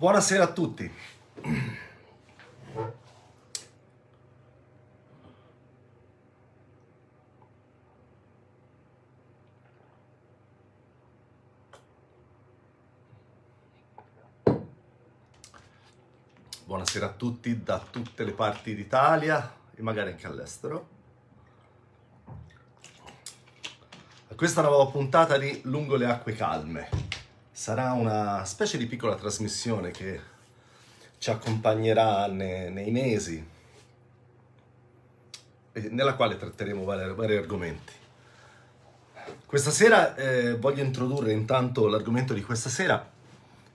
Buonasera a tutti. Buonasera a tutti da tutte le parti d'Italia e magari anche all'estero. Questa è questa nuova puntata di Lungo le acque calme sarà una specie di piccola trasmissione che ci accompagnerà nei, nei mesi, nella quale tratteremo vari, vari argomenti. Questa sera eh, voglio introdurre intanto l'argomento di questa sera.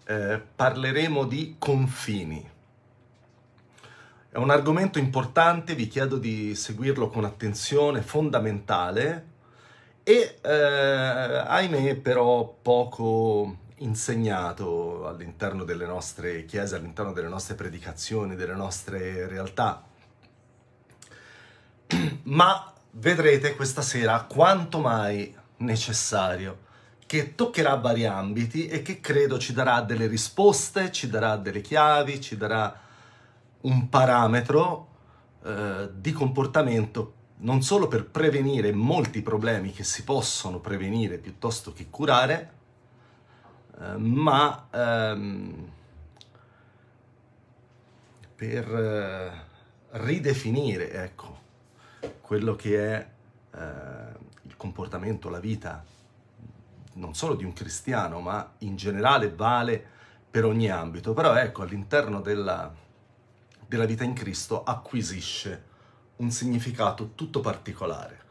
Eh, parleremo di confini. È un argomento importante, vi chiedo di seguirlo con attenzione, fondamentale e eh, ahimè però poco insegnato all'interno delle nostre chiese, all'interno delle nostre predicazioni, delle nostre realtà. Ma vedrete questa sera quanto mai necessario che toccherà vari ambiti e che credo ci darà delle risposte, ci darà delle chiavi, ci darà un parametro eh, di comportamento non solo per prevenire molti problemi che si possono prevenire piuttosto che curare, eh, ma ehm, per eh, ridefinire ecco, quello che è eh, il comportamento, la vita, non solo di un cristiano, ma in generale vale per ogni ambito. Però ecco, all'interno della, della vita in Cristo acquisisce un significato tutto particolare.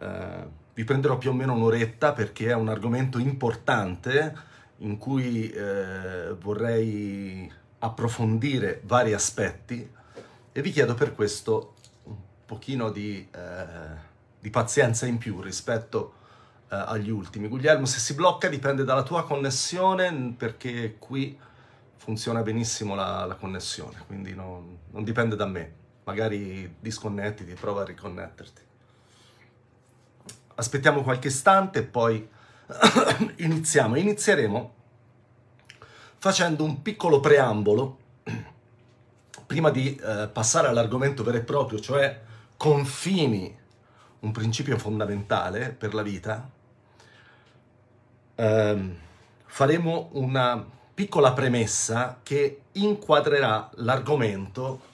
Eh, vi prenderò più o meno un'oretta perché è un argomento importante in cui eh, vorrei approfondire vari aspetti e vi chiedo per questo un pochino di, eh, di pazienza in più rispetto eh, agli ultimi. Guglielmo, se si blocca dipende dalla tua connessione perché qui funziona benissimo la, la connessione, quindi non, non dipende da me. Magari disconnettiti, prova a riconnetterti. Aspettiamo qualche istante e poi iniziamo. Inizieremo facendo un piccolo preambolo prima di eh, passare all'argomento vero e proprio, cioè confini, un principio fondamentale per la vita. Eh, faremo una piccola premessa che inquadrerà l'argomento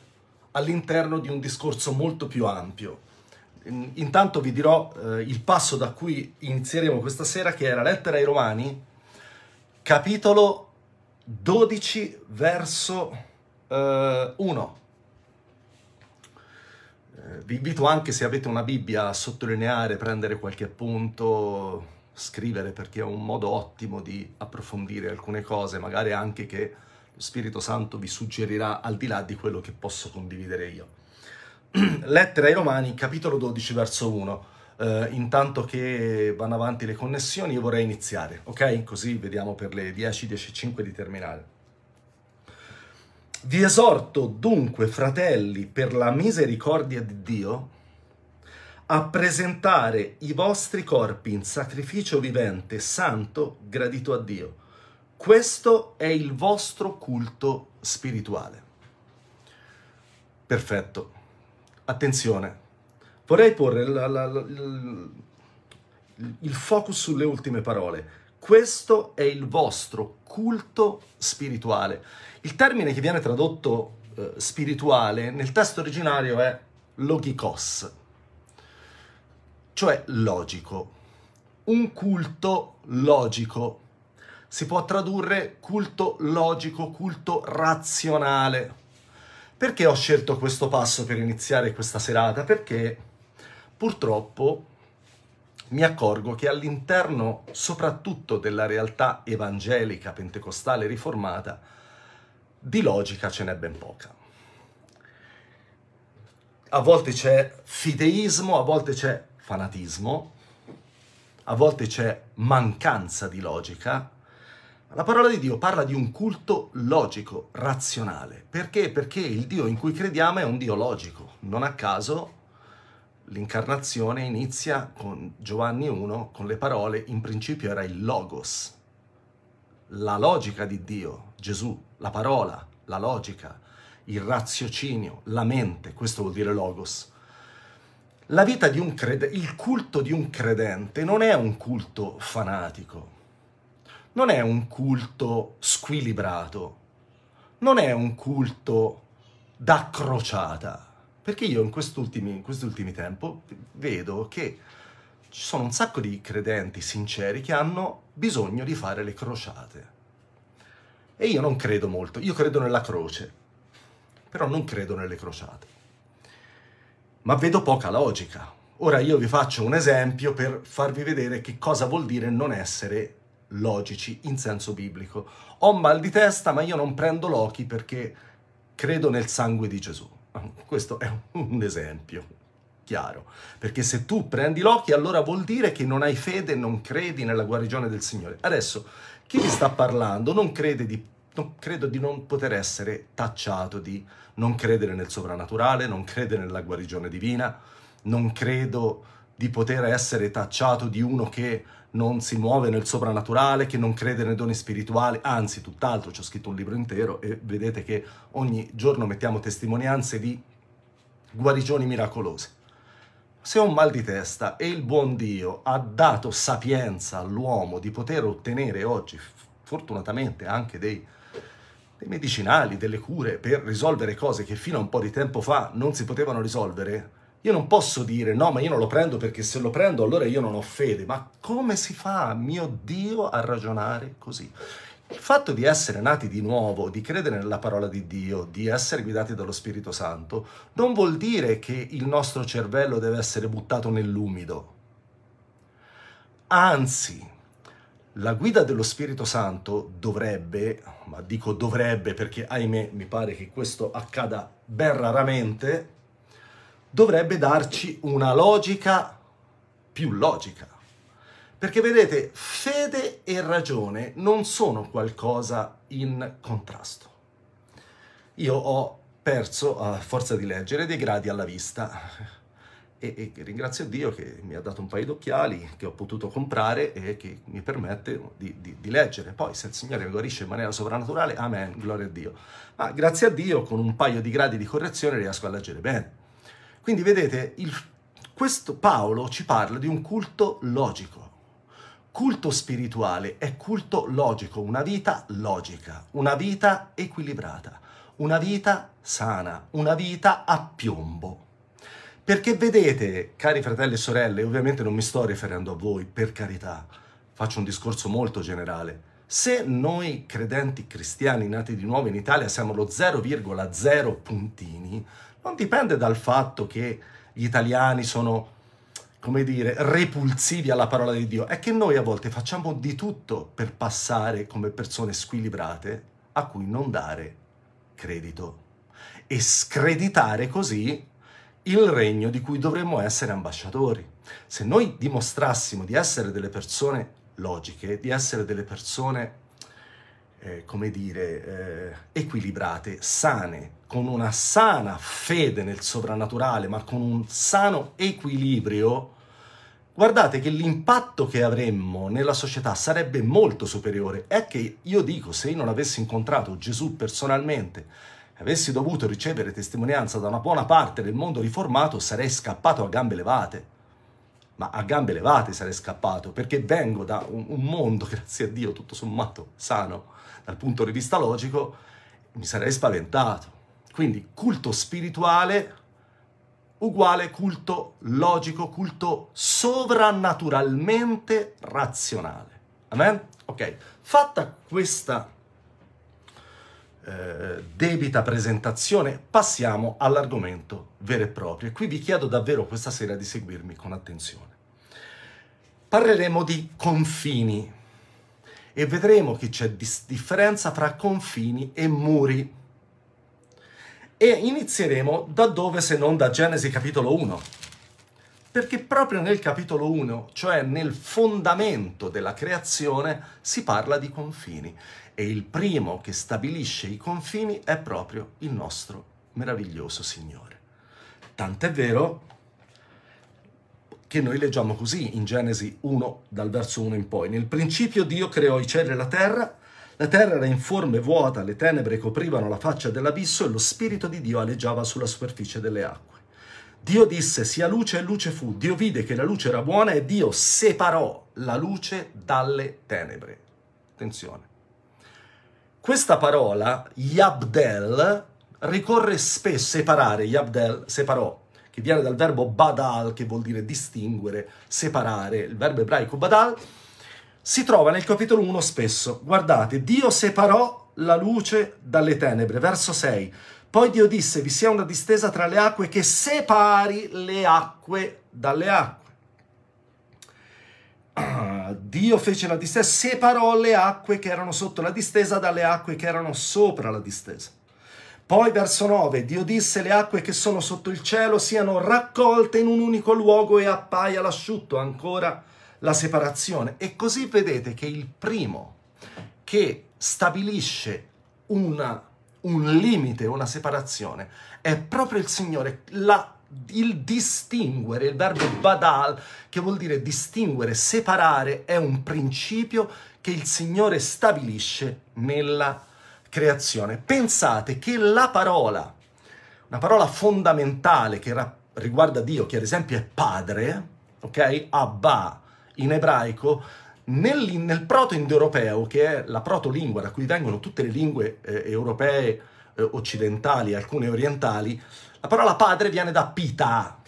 all'interno di un discorso molto più ampio Mm, intanto vi dirò eh, il passo da cui inizieremo questa sera, che è la lettera ai Romani, capitolo 12, verso eh, 1. Eh, vi invito anche, se avete una Bibbia, a sottolineare, prendere qualche appunto, scrivere, perché è un modo ottimo di approfondire alcune cose, magari anche che lo Spirito Santo vi suggerirà al di là di quello che posso condividere io. Lettera ai Romani, capitolo 12, verso 1. Uh, eh, intanto che vanno avanti le connessioni, io vorrei iniziare, ok? Così vediamo per le 10:15 di terminale. Vi esorto dunque, fratelli, per la misericordia di Dio, a presentare i vostri corpi in sacrificio vivente, santo, gradito a Dio. Questo è il vostro culto spirituale. Perfetto. Attenzione, vorrei porre la, la, la, il focus sulle ultime parole. Questo è il vostro culto spirituale. Il termine che viene tradotto eh, spirituale nel testo originario è logikos, cioè logico. Un culto logico si può tradurre culto logico, culto razionale. Perché ho scelto questo passo per iniziare questa serata? Perché purtroppo mi accorgo che all'interno soprattutto della realtà evangelica, pentecostale, riformata, di logica ce n'è ben poca. A volte c'è fideismo, a volte c'è fanatismo, a volte c'è mancanza di logica, la parola di Dio parla di un culto logico, razionale. Perché? Perché il Dio in cui crediamo è un Dio logico. Non a caso l'incarnazione inizia con Giovanni 1 con le parole in principio era il logos, la logica di Dio, Gesù, la parola, la logica, il raziocinio, la mente, questo vuol dire logos. La vita di un credente, il culto di un credente non è un culto fanatico, non è un culto squilibrato, non è un culto da crociata. Perché io in quest'ultimi, quest'ultimi tempo vedo che ci sono un sacco di credenti sinceri che hanno bisogno di fare le crociate. E io non credo molto, io credo nella croce, però non credo nelle crociate. Ma vedo poca logica. Ora io vi faccio un esempio per farvi vedere che cosa vuol dire non essere logici in senso biblico. Ho mal di testa, ma io non prendo Loki perché credo nel sangue di Gesù. Questo è un esempio chiaro, perché se tu prendi Loki allora vuol dire che non hai fede e non credi nella guarigione del Signore. Adesso chi vi sta parlando non crede di non, credo di non poter essere tacciato di non credere nel sovrannaturale, non credere nella guarigione divina, non credo di poter essere tacciato di uno che non si muove nel soprannaturale, che non crede nei doni spirituali, anzi tutt'altro, ci ho scritto un libro intero e vedete che ogni giorno mettiamo testimonianze di guarigioni miracolose. Se ho un mal di testa e il buon Dio ha dato sapienza all'uomo di poter ottenere oggi, fortunatamente, anche dei, dei medicinali, delle cure per risolvere cose che fino a un po' di tempo fa non si potevano risolvere, io non posso dire no, ma io non lo prendo perché se lo prendo allora io non ho fede. Ma come si fa, mio Dio, a ragionare così? Il fatto di essere nati di nuovo, di credere nella parola di Dio, di essere guidati dallo Spirito Santo, non vuol dire che il nostro cervello deve essere buttato nell'umido. Anzi, la guida dello Spirito Santo dovrebbe, ma dico dovrebbe perché ahimè mi pare che questo accada ben raramente, dovrebbe darci una logica più logica. Perché vedete, fede e ragione non sono qualcosa in contrasto. Io ho perso, a forza di leggere, dei gradi alla vista e, e ringrazio Dio che mi ha dato un paio d'occhiali che ho potuto comprare e che mi permette di, di, di leggere. Poi se il Signore mi guarisce in maniera sovrannaturale, amen, gloria a Dio. Ma grazie a Dio con un paio di gradi di correzione riesco a leggere bene. Quindi vedete, il, questo Paolo ci parla di un culto logico. Culto spirituale è culto logico, una vita logica, una vita equilibrata, una vita sana, una vita a piombo. Perché vedete, cari fratelli e sorelle, ovviamente non mi sto riferendo a voi, per carità, faccio un discorso molto generale. Se noi credenti cristiani nati di nuovo in Italia siamo lo 0,0 puntini, non dipende dal fatto che gli italiani sono, come dire, repulsivi alla parola di Dio, è che noi a volte facciamo di tutto per passare come persone squilibrate a cui non dare credito e screditare così il regno di cui dovremmo essere ambasciatori. Se noi dimostrassimo di essere delle persone logiche, di essere delle persone, eh, come dire, eh, equilibrate, sane, con una sana fede nel soprannaturale, ma con un sano equilibrio, guardate che l'impatto che avremmo nella società sarebbe molto superiore. È che io dico, se io non avessi incontrato Gesù personalmente, avessi dovuto ricevere testimonianza da una buona parte del mondo riformato, sarei scappato a gambe levate. Ma a gambe levate sarei scappato, perché vengo da un, un mondo, grazie a Dio, tutto sommato sano dal punto di vista logico, mi sarei spaventato quindi culto spirituale uguale culto logico, culto sovrannaturalmente razionale. Amen? Ok, fatta questa eh, debita presentazione, passiamo all'argomento vero e proprio. E qui vi chiedo davvero questa sera di seguirmi con attenzione. Parleremo di confini e vedremo che c'è dis- differenza tra confini e muri e inizieremo da dove se non da Genesi capitolo 1. Perché proprio nel capitolo 1, cioè nel fondamento della creazione, si parla di confini e il primo che stabilisce i confini è proprio il nostro meraviglioso Signore. Tant'è vero che noi leggiamo così in Genesi 1 dal verso 1 in poi. Nel principio Dio creò i cieli e la terra la terra era in forma e vuota, le tenebre coprivano la faccia dell'abisso e lo Spirito di Dio aleggiava sulla superficie delle acque. Dio disse sia luce e luce fu. Dio vide che la luce era buona e Dio separò la luce dalle tenebre. Attenzione. Questa parola, Yabdel, ricorre spesso, separare, Yabdel, separò, che viene dal verbo badal, che vuol dire distinguere, separare. Il verbo ebraico badal si trova nel capitolo 1 spesso. Guardate, Dio separò la luce dalle tenebre, verso 6. Poi Dio disse, vi sia una distesa tra le acque che separi le acque dalle acque. Ah, Dio fece la distesa, separò le acque che erano sotto la distesa dalle acque che erano sopra la distesa. Poi verso 9, Dio disse le acque che sono sotto il cielo siano raccolte in un unico luogo e appaia l'asciutto ancora la separazione. E così vedete che il primo che stabilisce una, un limite, una separazione, è proprio il Signore, la, il distinguere, il verbo badal, che vuol dire distinguere, separare, è un principio che il Signore stabilisce nella creazione. Pensate che la parola, una parola fondamentale che riguarda Dio, che ad esempio è padre, ok? Abba, in ebraico nel, nel proto-indoeuropeo, che è la proto-lingua da cui vengono tutte le lingue eh, europee eh, occidentali, alcune orientali, la parola padre viene da pita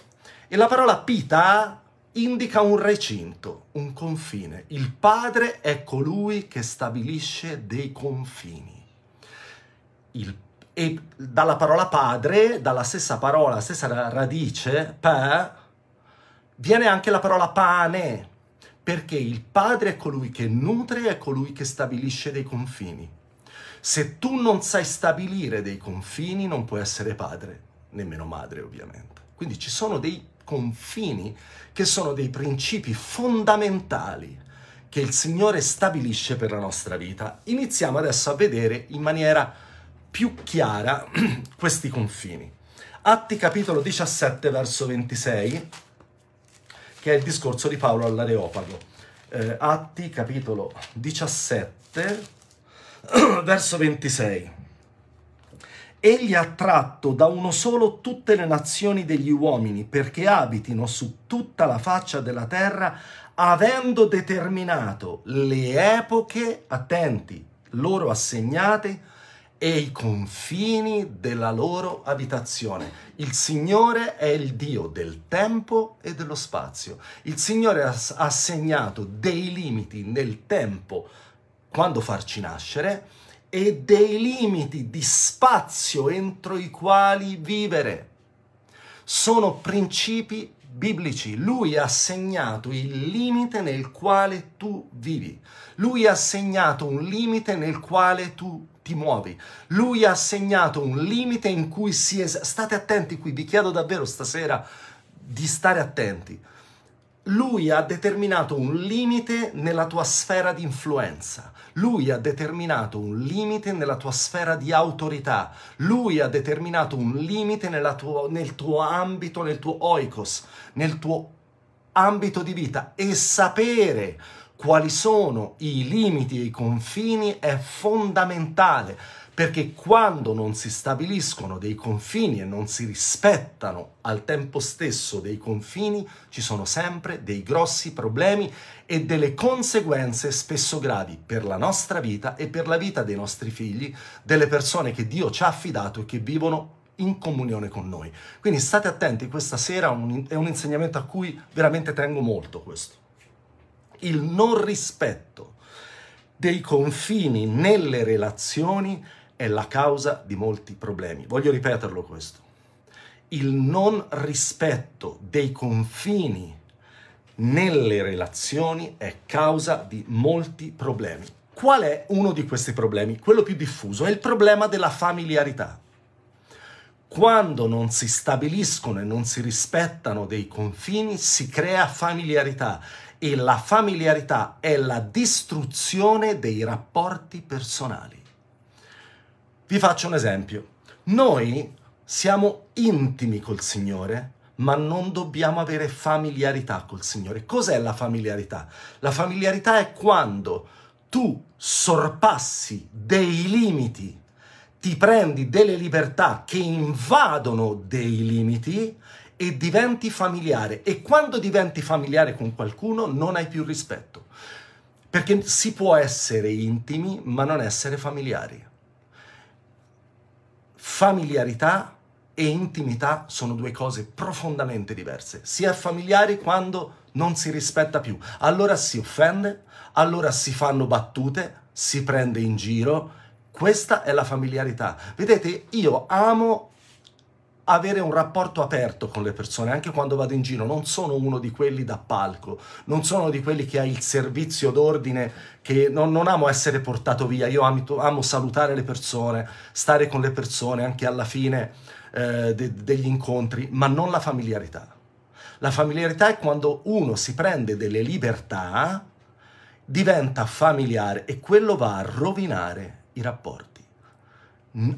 e la parola pita indica un recinto, un confine. Il padre è colui che stabilisce dei confini. Il, e dalla parola padre, dalla stessa parola, stessa radice, per, viene anche la parola pane, perché il padre è colui che nutre, è colui che stabilisce dei confini. Se tu non sai stabilire dei confini non puoi essere padre, nemmeno madre ovviamente. Quindi ci sono dei confini che sono dei principi fondamentali che il Signore stabilisce per la nostra vita. Iniziamo adesso a vedere in maniera più chiara questi confini. Atti capitolo 17 verso 26 che è il discorso di Paolo all'Areopago. Eh, Atti capitolo 17, verso 26. Egli ha tratto da uno solo tutte le nazioni degli uomini perché abitino su tutta la faccia della terra, avendo determinato le epoche, attenti, loro assegnate e i confini della loro abitazione. Il Signore è il Dio del tempo e dello spazio. Il Signore ha segnato dei limiti nel tempo quando farci nascere e dei limiti di spazio entro i quali vivere. Sono principi biblici. Lui ha segnato il limite nel quale tu vivi. Lui ha segnato un limite nel quale tu ti muovi. Lui ha segnato un limite in cui si es- state attenti qui, vi chiedo davvero stasera di stare attenti. Lui ha determinato un limite nella tua sfera di influenza. Lui ha determinato un limite nella tua sfera di autorità. Lui ha determinato un limite tua, nel tuo ambito, nel tuo oikos, nel tuo ambito di vita. E sapere quali sono i limiti e i confini è fondamentale perché quando non si stabiliscono dei confini e non si rispettano al tempo stesso dei confini, ci sono sempre dei grossi problemi e delle conseguenze spesso gravi per la nostra vita e per la vita dei nostri figli, delle persone che Dio ci ha affidato e che vivono in comunione con noi. Quindi state attenti, questa sera è un insegnamento a cui veramente tengo molto questo il non rispetto dei confini nelle relazioni è la causa di molti problemi. Voglio ripeterlo questo. Il non rispetto dei confini nelle relazioni è causa di molti problemi. Qual è uno di questi problemi? Quello più diffuso è il problema della familiarità quando non si stabiliscono e non si rispettano dei confini, si crea familiarità e la familiarità è la distruzione dei rapporti personali. Vi faccio un esempio. Noi siamo intimi col Signore, ma non dobbiamo avere familiarità col Signore. Cos'è la familiarità? La familiarità è quando tu sorpassi dei limiti ti prendi delle libertà che invadono dei limiti e diventi familiare. E quando diventi familiare con qualcuno non hai più rispetto. Perché si può essere intimi ma non essere familiari. Familiarità e intimità sono due cose profondamente diverse. Si è familiari quando non si rispetta più. Allora si offende, allora si fanno battute, si prende in giro, questa è la familiarità. Vedete, io amo avere un rapporto aperto con le persone, anche quando vado in giro, non sono uno di quelli da palco, non sono di quelli che ha il servizio d'ordine, che non, non amo essere portato via, io amo, amo, salutare le persone, stare con le persone anche alla fine eh, de, degli incontri, ma non la familiarità. La familiarità è quando uno si prende delle libertà, diventa familiare e quello va a rovinare i rapporti.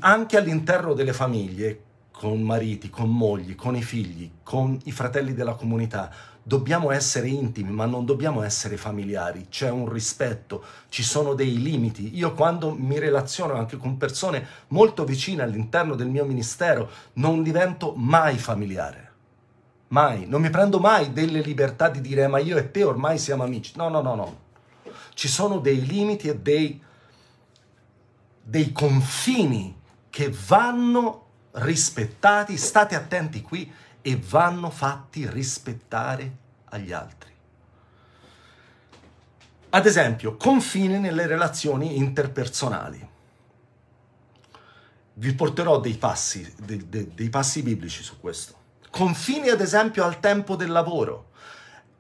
Anche all'interno delle famiglie, con mariti, con mogli, con i figli, con i fratelli della comunità, dobbiamo essere intimi, ma non dobbiamo essere familiari. C'è un rispetto, ci sono dei limiti. Io quando mi relaziono anche con persone molto vicine all'interno del mio ministero, non divento mai familiare. Mai, non mi prendo mai delle libertà di dire ma io e te ormai siamo amici. No, no, no, no. Ci sono dei limiti e dei dei confini che vanno rispettati, state attenti qui, e vanno fatti rispettare agli altri. Ad esempio, confine nelle relazioni interpersonali. Vi porterò dei passi, dei, dei, dei passi biblici su questo. Confini, ad esempio, al tempo del lavoro.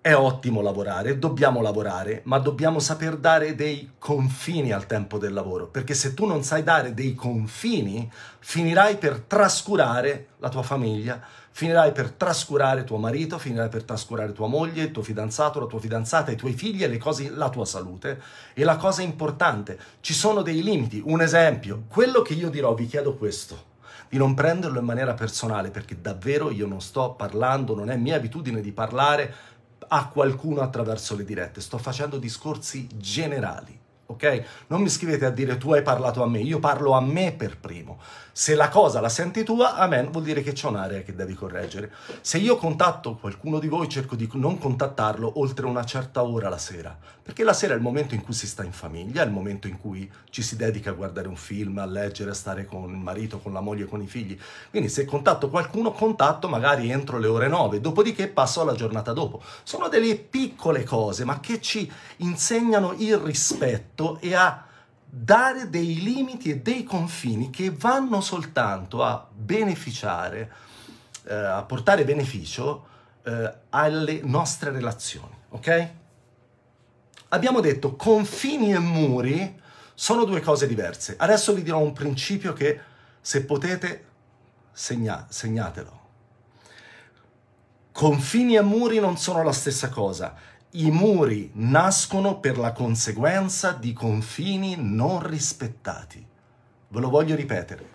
È ottimo lavorare, dobbiamo lavorare, ma dobbiamo saper dare dei confini al tempo del lavoro, perché se tu non sai dare dei confini, finirai per trascurare la tua famiglia, finirai per trascurare tuo marito, finirai per trascurare tua moglie, il tuo fidanzato, la tua fidanzata, i tuoi figli e le cose, la tua salute. E la cosa importante, ci sono dei limiti. Un esempio, quello che io dirò, vi chiedo questo di non prenderlo in maniera personale, perché davvero io non sto parlando, non è mia abitudine di parlare a qualcuno attraverso le dirette, sto facendo discorsi generali. Ok? Non mi scrivete a dire tu hai parlato a me, io parlo a me per primo. Se la cosa la senti tua, amen, vuol dire che c'è un'area che devi correggere. Se io contatto qualcuno di voi, cerco di non contattarlo oltre una certa ora la sera, perché la sera è il momento in cui si sta in famiglia, è il momento in cui ci si dedica a guardare un film, a leggere, a stare con il marito, con la moglie, con i figli. Quindi se contatto qualcuno, contatto magari entro le ore 9, dopodiché passo alla giornata dopo. Sono delle piccole cose, ma che ci insegnano il rispetto e a dare dei limiti e dei confini che vanno soltanto a beneficiare, eh, a portare beneficio eh, alle nostre relazioni, ok? Abbiamo detto confini e muri sono due cose diverse. Adesso vi dirò un principio che se potete segna- segnatelo. Confini e muri non sono la stessa cosa i muri nascono per la conseguenza di confini non rispettati. Ve lo voglio ripetere.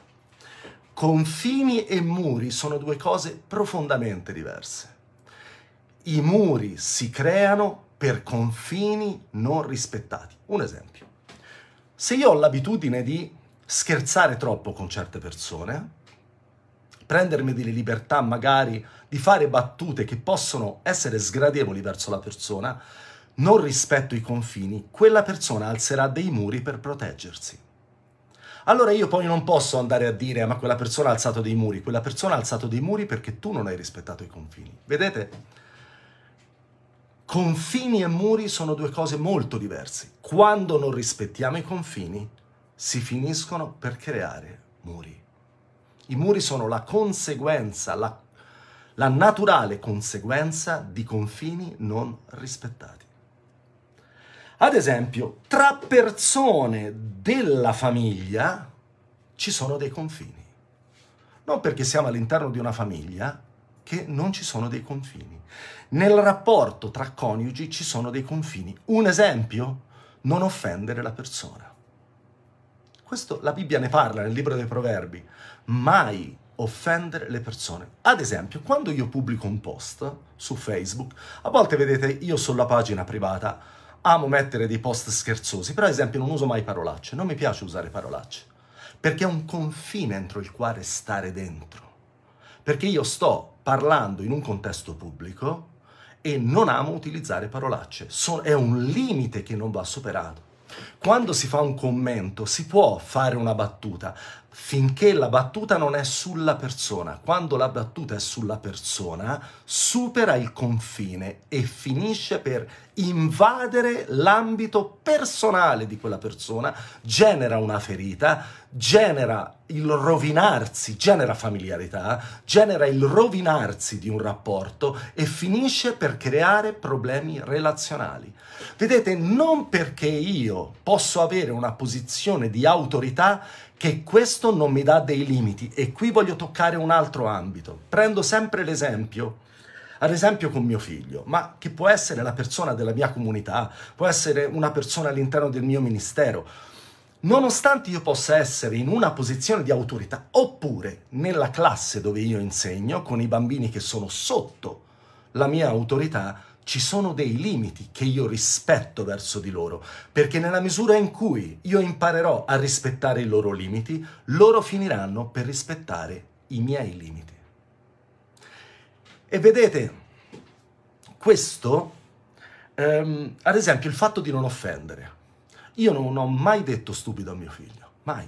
Confini e muri sono due cose profondamente diverse. I muri si creano per confini non rispettati. Un esempio. Se io ho l'abitudine di scherzare troppo con certe persone, prendermi delle libertà magari di fare battute che possono essere sgradevoli verso la persona, non rispetto i confini, quella persona alzerà dei muri per proteggersi. Allora io poi non posso andare a dire ah, ma quella persona ha alzato dei muri, quella persona ha alzato dei muri perché tu non hai rispettato i confini. Vedete? Confini e muri sono due cose molto diverse. Quando non rispettiamo i confini, si finiscono per creare muri. I muri sono la conseguenza, la la naturale conseguenza di confini non rispettati. Ad esempio, tra persone della famiglia ci sono dei confini. Non perché siamo all'interno di una famiglia che non ci sono dei confini. Nel rapporto tra coniugi ci sono dei confini. Un esempio? Non offendere la persona. Questo la Bibbia ne parla nel libro dei Proverbi. Mai offendere le persone. Ad esempio, quando io pubblico un post su Facebook, a volte vedete io sulla pagina privata amo mettere dei post scherzosi, però ad esempio non uso mai parolacce, non mi piace usare parolacce, perché è un confine entro il quale stare dentro. Perché io sto parlando in un contesto pubblico e non amo utilizzare parolacce, so, è un limite che non va superato. Quando si fa un commento si può fare una battuta, finché la battuta non è sulla persona, quando la battuta è sulla persona, supera il confine e finisce per invadere l'ambito personale di quella persona, genera una ferita, genera il rovinarsi, genera familiarità, genera il rovinarsi di un rapporto e finisce per creare problemi relazionali. Vedete, non perché io posso avere una posizione di autorità che questo non mi dà dei limiti e qui voglio toccare un altro ambito. Prendo sempre l'esempio, ad esempio con mio figlio, ma che può essere la persona della mia comunità, può essere una persona all'interno del mio ministero. Nonostante io possa essere in una posizione di autorità, oppure nella classe dove io insegno, con i bambini che sono sotto la mia autorità, ci sono dei limiti che io rispetto verso di loro, perché nella misura in cui io imparerò a rispettare i loro limiti, loro finiranno per rispettare i miei limiti. E vedete, questo, ehm, ad esempio, il fatto di non offendere. Io non ho mai detto stupido a mio figlio, mai.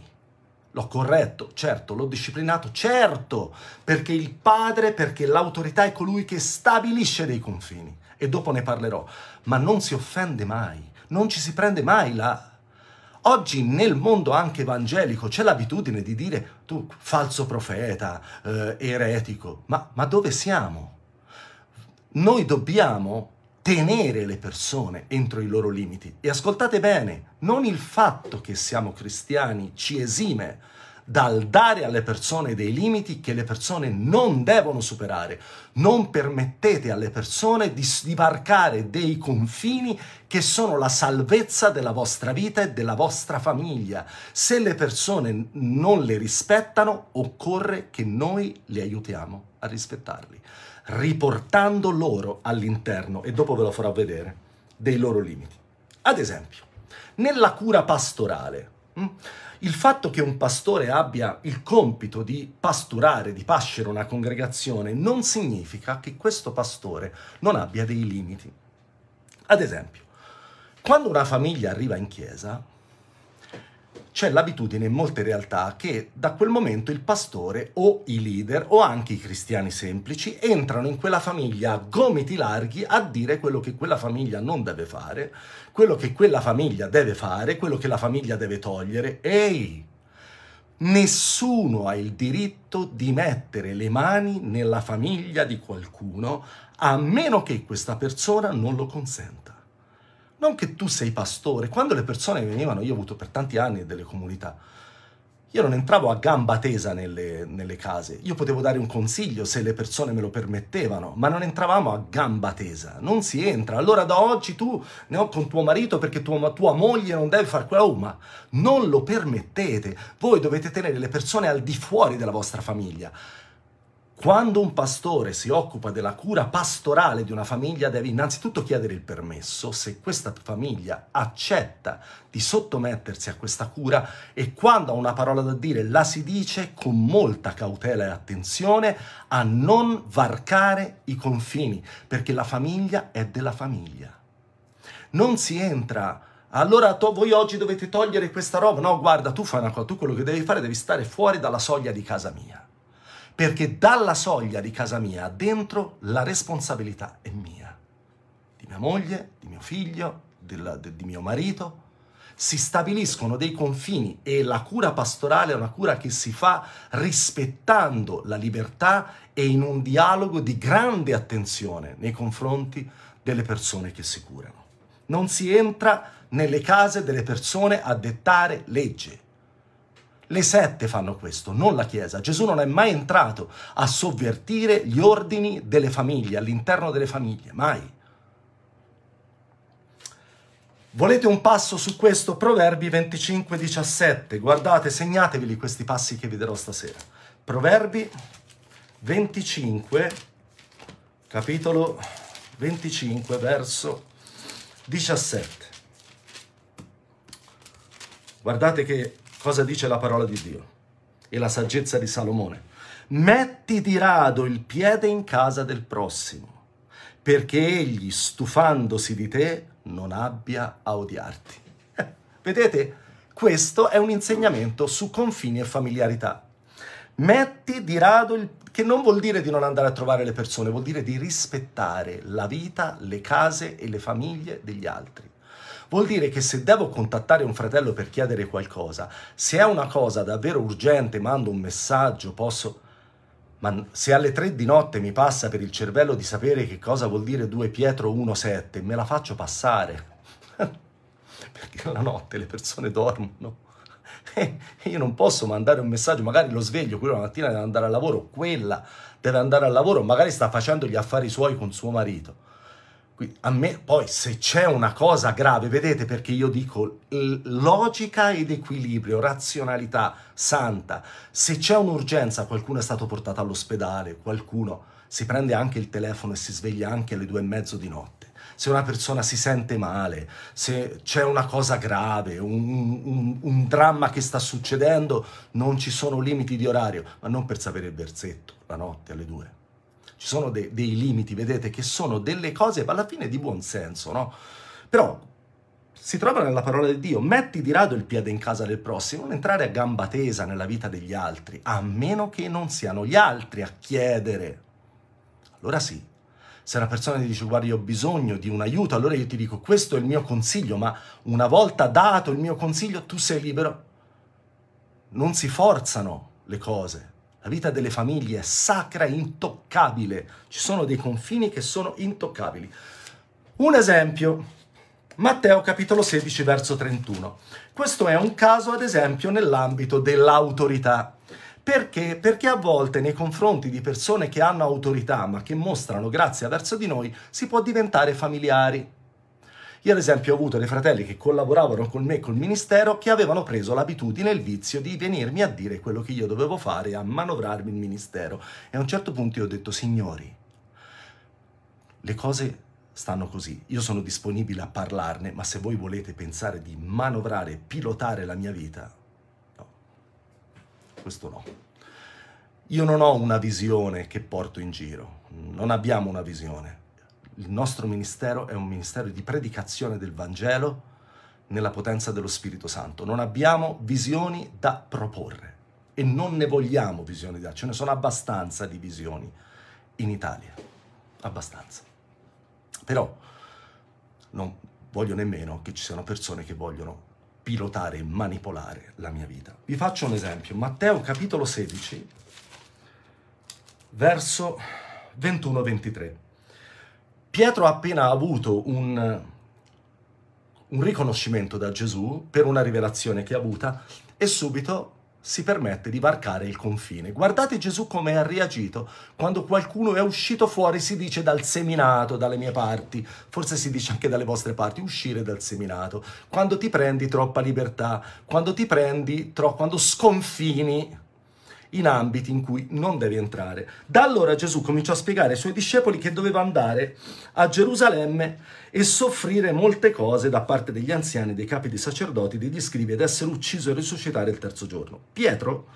L'ho corretto, certo, l'ho disciplinato, certo, perché il padre, perché l'autorità è colui che stabilisce dei confini e dopo ne parlerò, ma non si offende mai, non ci si prende mai la... Oggi nel mondo anche evangelico c'è l'abitudine di dire tu falso profeta, eh, eretico, ma, ma dove siamo? Noi dobbiamo tenere le persone entro i loro limiti e ascoltate bene, non il fatto che siamo cristiani ci esime dal dare alle persone dei limiti che le persone non devono superare. Non permettete alle persone di sdivarcare dei confini che sono la salvezza della vostra vita e della vostra famiglia. Se le persone non le rispettano, occorre che noi le aiutiamo a rispettarli, riportando loro all'interno, e dopo ve lo farò vedere, dei loro limiti. Ad esempio, nella cura pastorale, hm, il fatto che un pastore abbia il compito di pasturare, di pascere una congregazione, non significa che questo pastore non abbia dei limiti. Ad esempio, quando una famiglia arriva in chiesa, c'è l'abitudine in molte realtà che da quel momento il pastore o i leader o anche i cristiani semplici entrano in quella famiglia a gomiti larghi a dire quello che quella famiglia non deve fare, quello che quella famiglia deve fare, quello che la famiglia deve togliere. Ehi, nessuno ha il diritto di mettere le mani nella famiglia di qualcuno a meno che questa persona non lo consenta. Non che tu sei pastore, quando le persone venivano, io ho avuto per tanti anni delle comunità, io non entravo a gamba tesa nelle, nelle, case, io potevo dare un consiglio se le persone me lo permettevano, ma non entravamo a gamba tesa, non si entra. Allora da oggi tu ne ho con tuo marito perché tua, tua moglie non deve fare quella, oh, ma non lo permettete, voi dovete tenere le persone al di fuori della vostra famiglia. Quando un pastore si occupa della cura pastorale di una famiglia deve innanzitutto chiedere il permesso se questa famiglia accetta di sottomettersi a questa cura e quando ha una parola da dire la si dice con molta cautela e attenzione a non varcare i confini perché la famiglia è della famiglia. Non si entra allora to- voi oggi dovete togliere questa roba. No, guarda, tu fai una cosa, tu quello che devi fare devi stare fuori dalla soglia di casa mia perché dalla soglia di casa mia dentro la responsabilità è mia, di mia moglie, di mio figlio, della, de, di mio marito. Si stabiliscono dei confini e la cura pastorale è una cura che si fa rispettando la libertà e in un dialogo di grande attenzione nei confronti delle persone che si curano. Non si entra nelle case delle persone a dettare legge le sette fanno questo, non la Chiesa. Gesù non è mai entrato a sovvertire gli ordini delle famiglie, all'interno delle famiglie, mai. Volete un passo su questo? Proverbi 25, 17. Guardate, segnatevi questi passi che vi darò stasera. Proverbi 25, capitolo 25, verso 17. Guardate che Cosa dice la parola di Dio? E la saggezza di Salomone. Metti di rado il piede in casa del prossimo, perché egli, stufandosi di te, non abbia a odiarti. Vedete? Questo è un insegnamento su confini e familiarità. Metti di rado il che non vuol dire di non andare a trovare le persone, vuol dire di rispettare la vita, le case e le famiglie degli altri. Vuol dire che se devo contattare un fratello per chiedere qualcosa, se è una cosa davvero urgente, mando un messaggio, posso... Ma se alle tre di notte mi passa per il cervello di sapere che cosa vuol dire 2 Pietro 1,7, me la faccio passare. Perché la notte le persone dormono. E eh, io non posso mandare un messaggio, magari lo sveglio, quello la mattina deve andare al lavoro, quella deve andare al lavoro, magari sta facendo gli affari suoi con suo marito. Quindi a me poi se c'è una cosa grave, vedete perché io dico logica ed equilibrio, razionalità santa, se c'è un'urgenza, qualcuno è stato portato all'ospedale, qualcuno si prende anche il telefono e si sveglia anche alle due e mezzo di notte se una persona si sente male, se c'è una cosa grave, un, un, un, dramma che sta succedendo, non ci sono limiti di orario, ma non per sapere il versetto la notte alle due ci sono de- dei limiti, vedete, che sono delle cose alla fine di buon senso, no? Però si trova nella parola di Dio, metti di rado il piede in casa del prossimo, non entrare a gamba tesa nella vita degli altri, a meno che non siano gli altri a chiedere. Allora sì, se una persona ti dice guarda io ho bisogno di un aiuto, allora io ti dico questo è il mio consiglio, ma una volta dato il mio consiglio tu sei libero. Non si forzano le cose, la vita delle famiglie è sacra e intoccabile. Ci sono dei confini che sono intoccabili. Un esempio, Matteo capitolo 16 verso 31. Questo è un caso ad esempio nell'ambito dell'autorità. Perché? Perché a volte nei confronti di persone che hanno autorità ma che mostrano grazia verso di noi si può diventare familiari, io ad esempio ho avuto dei fratelli che collaboravano con me col ministero che avevano preso l'abitudine e il vizio di venirmi a dire quello che io dovevo fare, a manovrarmi il ministero. E a un certo punto io ho detto, signori, le cose stanno così. Io sono disponibile a parlarne, ma se voi volete pensare di manovrare, pilotare la mia vita, no, questo no. Io non ho una visione che porto in giro, non abbiamo una visione il nostro ministero è un ministero di predicazione del Vangelo nella potenza dello Spirito Santo. Non abbiamo visioni da proporre e non ne vogliamo visioni da, ce ne sono abbastanza di visioni in Italia, abbastanza. Però non voglio nemmeno che ci siano persone che vogliono pilotare e manipolare la mia vita. Vi faccio un esempio, Matteo capitolo 16, verso 21-23. Pietro ha appena avuto un, un riconoscimento da Gesù per una rivelazione che ha avuta e subito si permette di varcare il confine. Guardate Gesù come ha reagito quando qualcuno è uscito fuori, si dice dal seminato, dalle mie parti, forse si dice anche dalle vostre parti, uscire dal seminato, quando ti prendi troppa libertà, quando ti prendi troppo, quando sconfini in ambiti in cui non devi entrare. Da allora Gesù cominciò a spiegare ai suoi discepoli che doveva andare a Gerusalemme e soffrire molte cose da parte degli anziani, dei capi dei sacerdoti, degli scrivi ed essere ucciso e risuscitare il terzo giorno. Pietro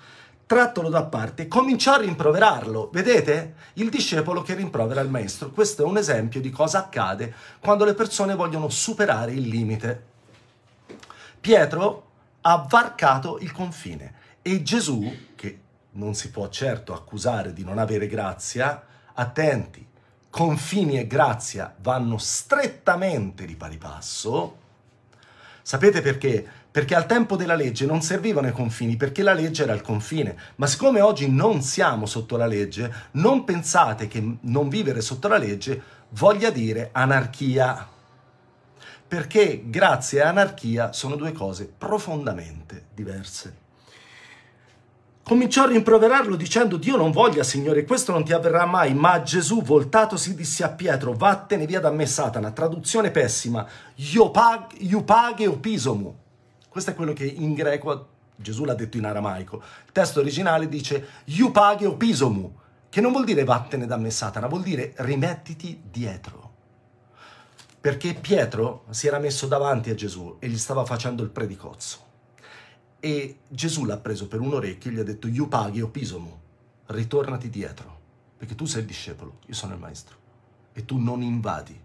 trattolo da parte cominciò a rimproverarlo. Vedete? Il discepolo che rimprovera il maestro. Questo è un esempio di cosa accade quando le persone vogliono superare il limite. Pietro ha varcato il confine e Gesù non si può certo accusare di non avere grazia, attenti, confini e grazia vanno strettamente di pari passo. Sapete perché? Perché al tempo della legge non servivano i confini, perché la legge era il confine. Ma siccome oggi non siamo sotto la legge, non pensate che non vivere sotto la legge voglia dire anarchia. Perché grazia e anarchia sono due cose profondamente diverse. Cominciò a rimproverarlo dicendo Dio non voglia, Signore, questo non ti avverrà mai. Ma Gesù, voltatosi, disse a Pietro, vattene via da me, Satana. Traduzione pessima, io pag- pisomu. Questo è quello che in greco, Gesù l'ha detto in aramaico. Il testo originale dice, io paghe pisomu, che non vuol dire vattene da me, Satana, vuol dire rimettiti dietro. Perché Pietro si era messo davanti a Gesù e gli stava facendo il predicozzo. E Gesù l'ha preso per un orecchio e gli ha detto, io paghi, io pisomo, ritornati dietro, perché tu sei il discepolo, io sono il maestro, e tu non invadi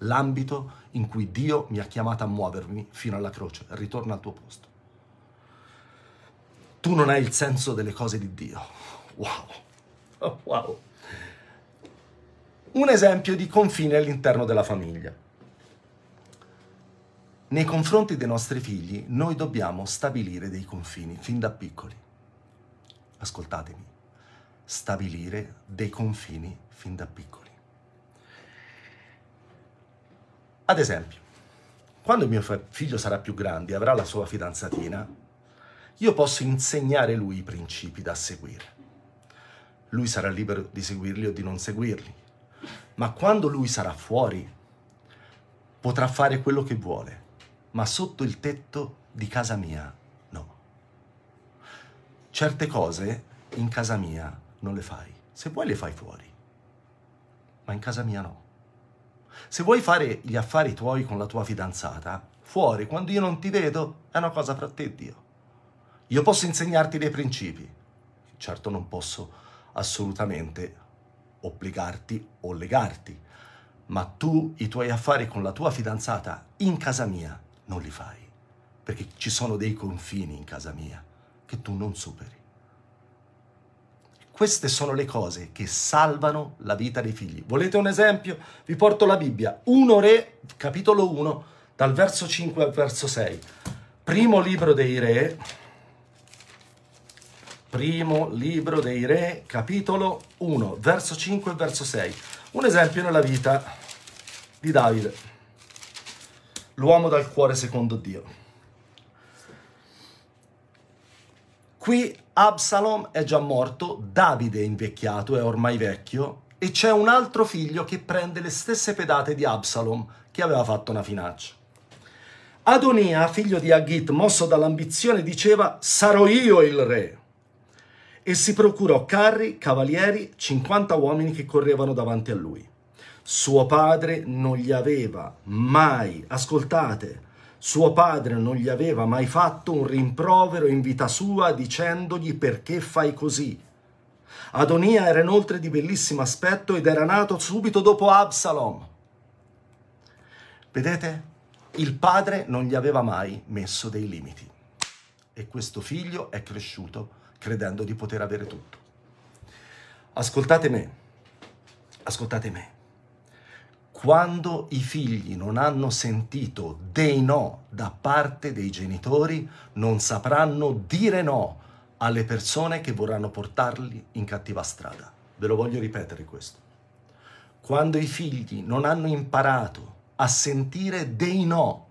l'ambito in cui Dio mi ha chiamato a muovermi fino alla croce, ritorna al tuo posto. Tu non hai il senso delle cose di Dio. Wow, oh, wow. Un esempio di confine all'interno della famiglia. Nei confronti dei nostri figli noi dobbiamo stabilire dei confini fin da piccoli. Ascoltatemi, stabilire dei confini fin da piccoli. Ad esempio, quando mio figlio sarà più grande e avrà la sua fidanzatina, io posso insegnare lui i principi da seguire. Lui sarà libero di seguirli o di non seguirli, ma quando lui sarà fuori potrà fare quello che vuole ma sotto il tetto di casa mia no. Certe cose in casa mia non le fai, se vuoi le fai fuori, ma in casa mia no. Se vuoi fare gli affari tuoi con la tua fidanzata, fuori, quando io non ti vedo, è una cosa fra te e Dio. Io posso insegnarti dei principi, certo non posso assolutamente obbligarti o legarti, ma tu i tuoi affari con la tua fidanzata in casa mia non li fai, perché ci sono dei confini in casa mia che tu non superi. Queste sono le cose che salvano la vita dei figli. Volete un esempio? Vi porto la Bibbia, 1 Re, capitolo 1, dal verso 5 al verso 6. Primo libro dei Re, primo libro dei Re, capitolo 1, verso 5 e verso 6. Un esempio nella vita di Davide l'uomo dal cuore secondo Dio. Qui Absalom è già morto, Davide è invecchiato, è ormai vecchio, e c'è un altro figlio che prende le stesse pedate di Absalom che aveva fatto una finaccia. Adonia, figlio di Agit, mosso dall'ambizione, diceva «Sarò io il re!» e si procurò carri, cavalieri, 50 uomini che correvano davanti a lui. Suo padre non gli aveva mai, ascoltate, suo padre non gli aveva mai fatto un rimprovero in vita sua dicendogli perché fai così. Adonia era inoltre di bellissimo aspetto ed era nato subito dopo Absalom. Vedete? Il padre non gli aveva mai messo dei limiti e questo figlio è cresciuto credendo di poter avere tutto. Ascoltate me, ascoltate me. Quando i figli non hanno sentito dei no da parte dei genitori, non sapranno dire no alle persone che vorranno portarli in cattiva strada. Ve lo voglio ripetere questo. Quando i figli non hanno imparato a sentire dei no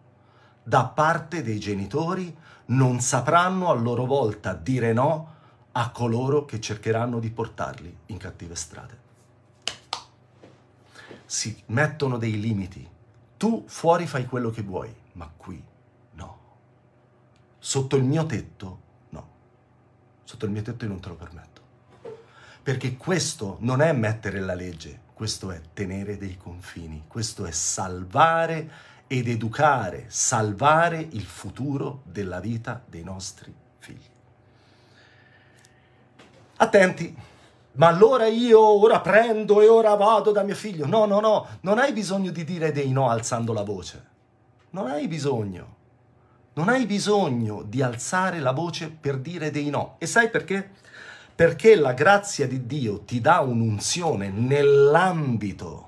da parte dei genitori, non sapranno a loro volta dire no a coloro che cercheranno di portarli in cattive strade si mettono dei limiti. Tu fuori fai quello che vuoi, ma qui no. Sotto il mio tetto no. Sotto il mio tetto io non te lo permetto. Perché questo non è mettere la legge, questo è tenere dei confini, questo è salvare ed educare, salvare il futuro della vita dei nostri figli. Attenti! ma allora io ora prendo e ora vado da mio figlio. No, no, no, non hai bisogno di dire dei no alzando la voce. Non hai bisogno. Non hai bisogno di alzare la voce per dire dei no. E sai perché? Perché la grazia di Dio ti dà un'unzione nell'ambito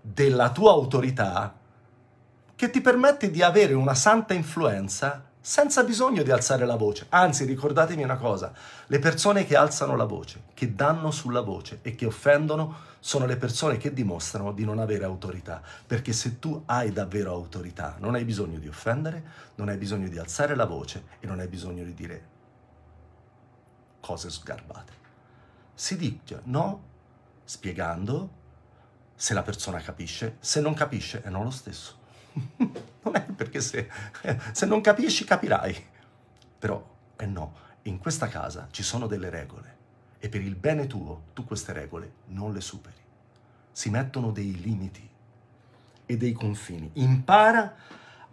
della tua autorità che ti permette di avere una santa influenza senza bisogno di alzare la voce. Anzi, ricordatemi una cosa, le persone che alzano la voce, che danno sulla voce e che offendono sono le persone che dimostrano di non avere autorità, perché se tu hai davvero autorità non hai bisogno di offendere, non hai bisogno di alzare la voce e non hai bisogno di dire cose sgarbate. Si dice no spiegando se la persona capisce, se non capisce è non lo stesso. non è perché se, se non capisci capirai. Però, eh no, in questa casa ci sono delle regole e per il bene tuo tu queste regole non le superi. Si mettono dei limiti e dei confini. Impara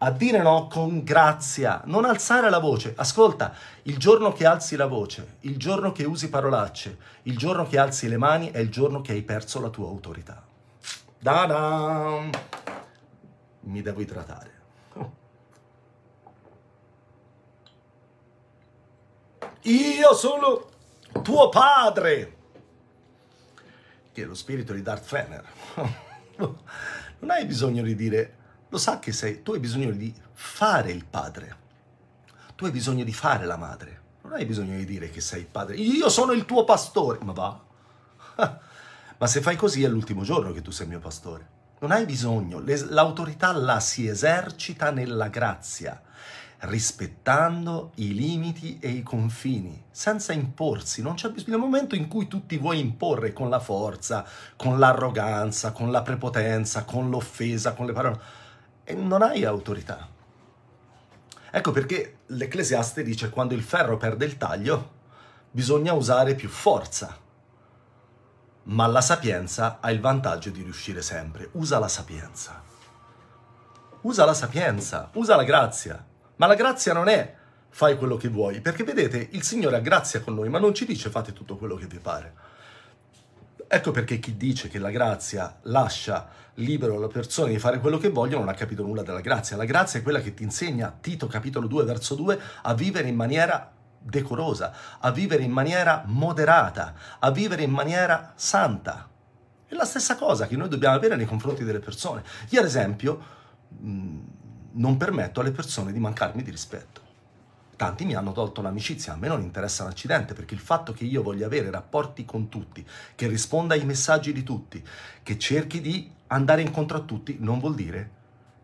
a dire no con grazia, non alzare la voce. Ascolta, il giorno che alzi la voce, il giorno che usi parolacce, il giorno che alzi le mani è il giorno che hai perso la tua autorità. Da-da! mi devo idratare. Io sono tuo padre, che è lo spirito di Darth Vader. non hai bisogno di dire, lo sa che sei, tu hai bisogno di fare il padre, tu hai bisogno di fare la madre. Non hai bisogno di dire che sei il padre. Io sono il tuo pastore. Ma va. Ma se fai così è l'ultimo giorno che tu sei mio pastore. Non hai bisogno, l'autorità la si esercita nella grazia, rispettando i limiti e i confini, senza imporsi. Non c'è bisogno, nel momento in cui tu ti vuoi imporre con la forza, con l'arroganza, con la prepotenza, con l'offesa, con le parole, non hai autorità. Ecco perché l'ecclesiaste dice che quando il ferro perde il taglio bisogna usare più forza ma la sapienza ha il vantaggio di riuscire sempre. Usa la sapienza. Usa la sapienza, usa la grazia. Ma la grazia non è fai quello che vuoi, perché vedete, il Signore ha grazia con noi, ma non ci dice fate tutto quello che vi pare. Ecco perché chi dice che la grazia lascia libero le persone di fare quello che vogliono non ha capito nulla della grazia. La grazia è quella che ti insegna, Tito capitolo 2 verso 2, a vivere in maniera decorosa, a vivere in maniera moderata, a vivere in maniera santa. È la stessa cosa che noi dobbiamo avere nei confronti delle persone. Io, ad esempio, mm, non permetto alle persone di mancarmi di rispetto. Tanti mi hanno tolto l'amicizia, a me non interessa un accidente, perché il fatto che io voglia avere rapporti con tutti, che risponda ai messaggi di tutti, che cerchi di andare incontro a tutti, non vuol dire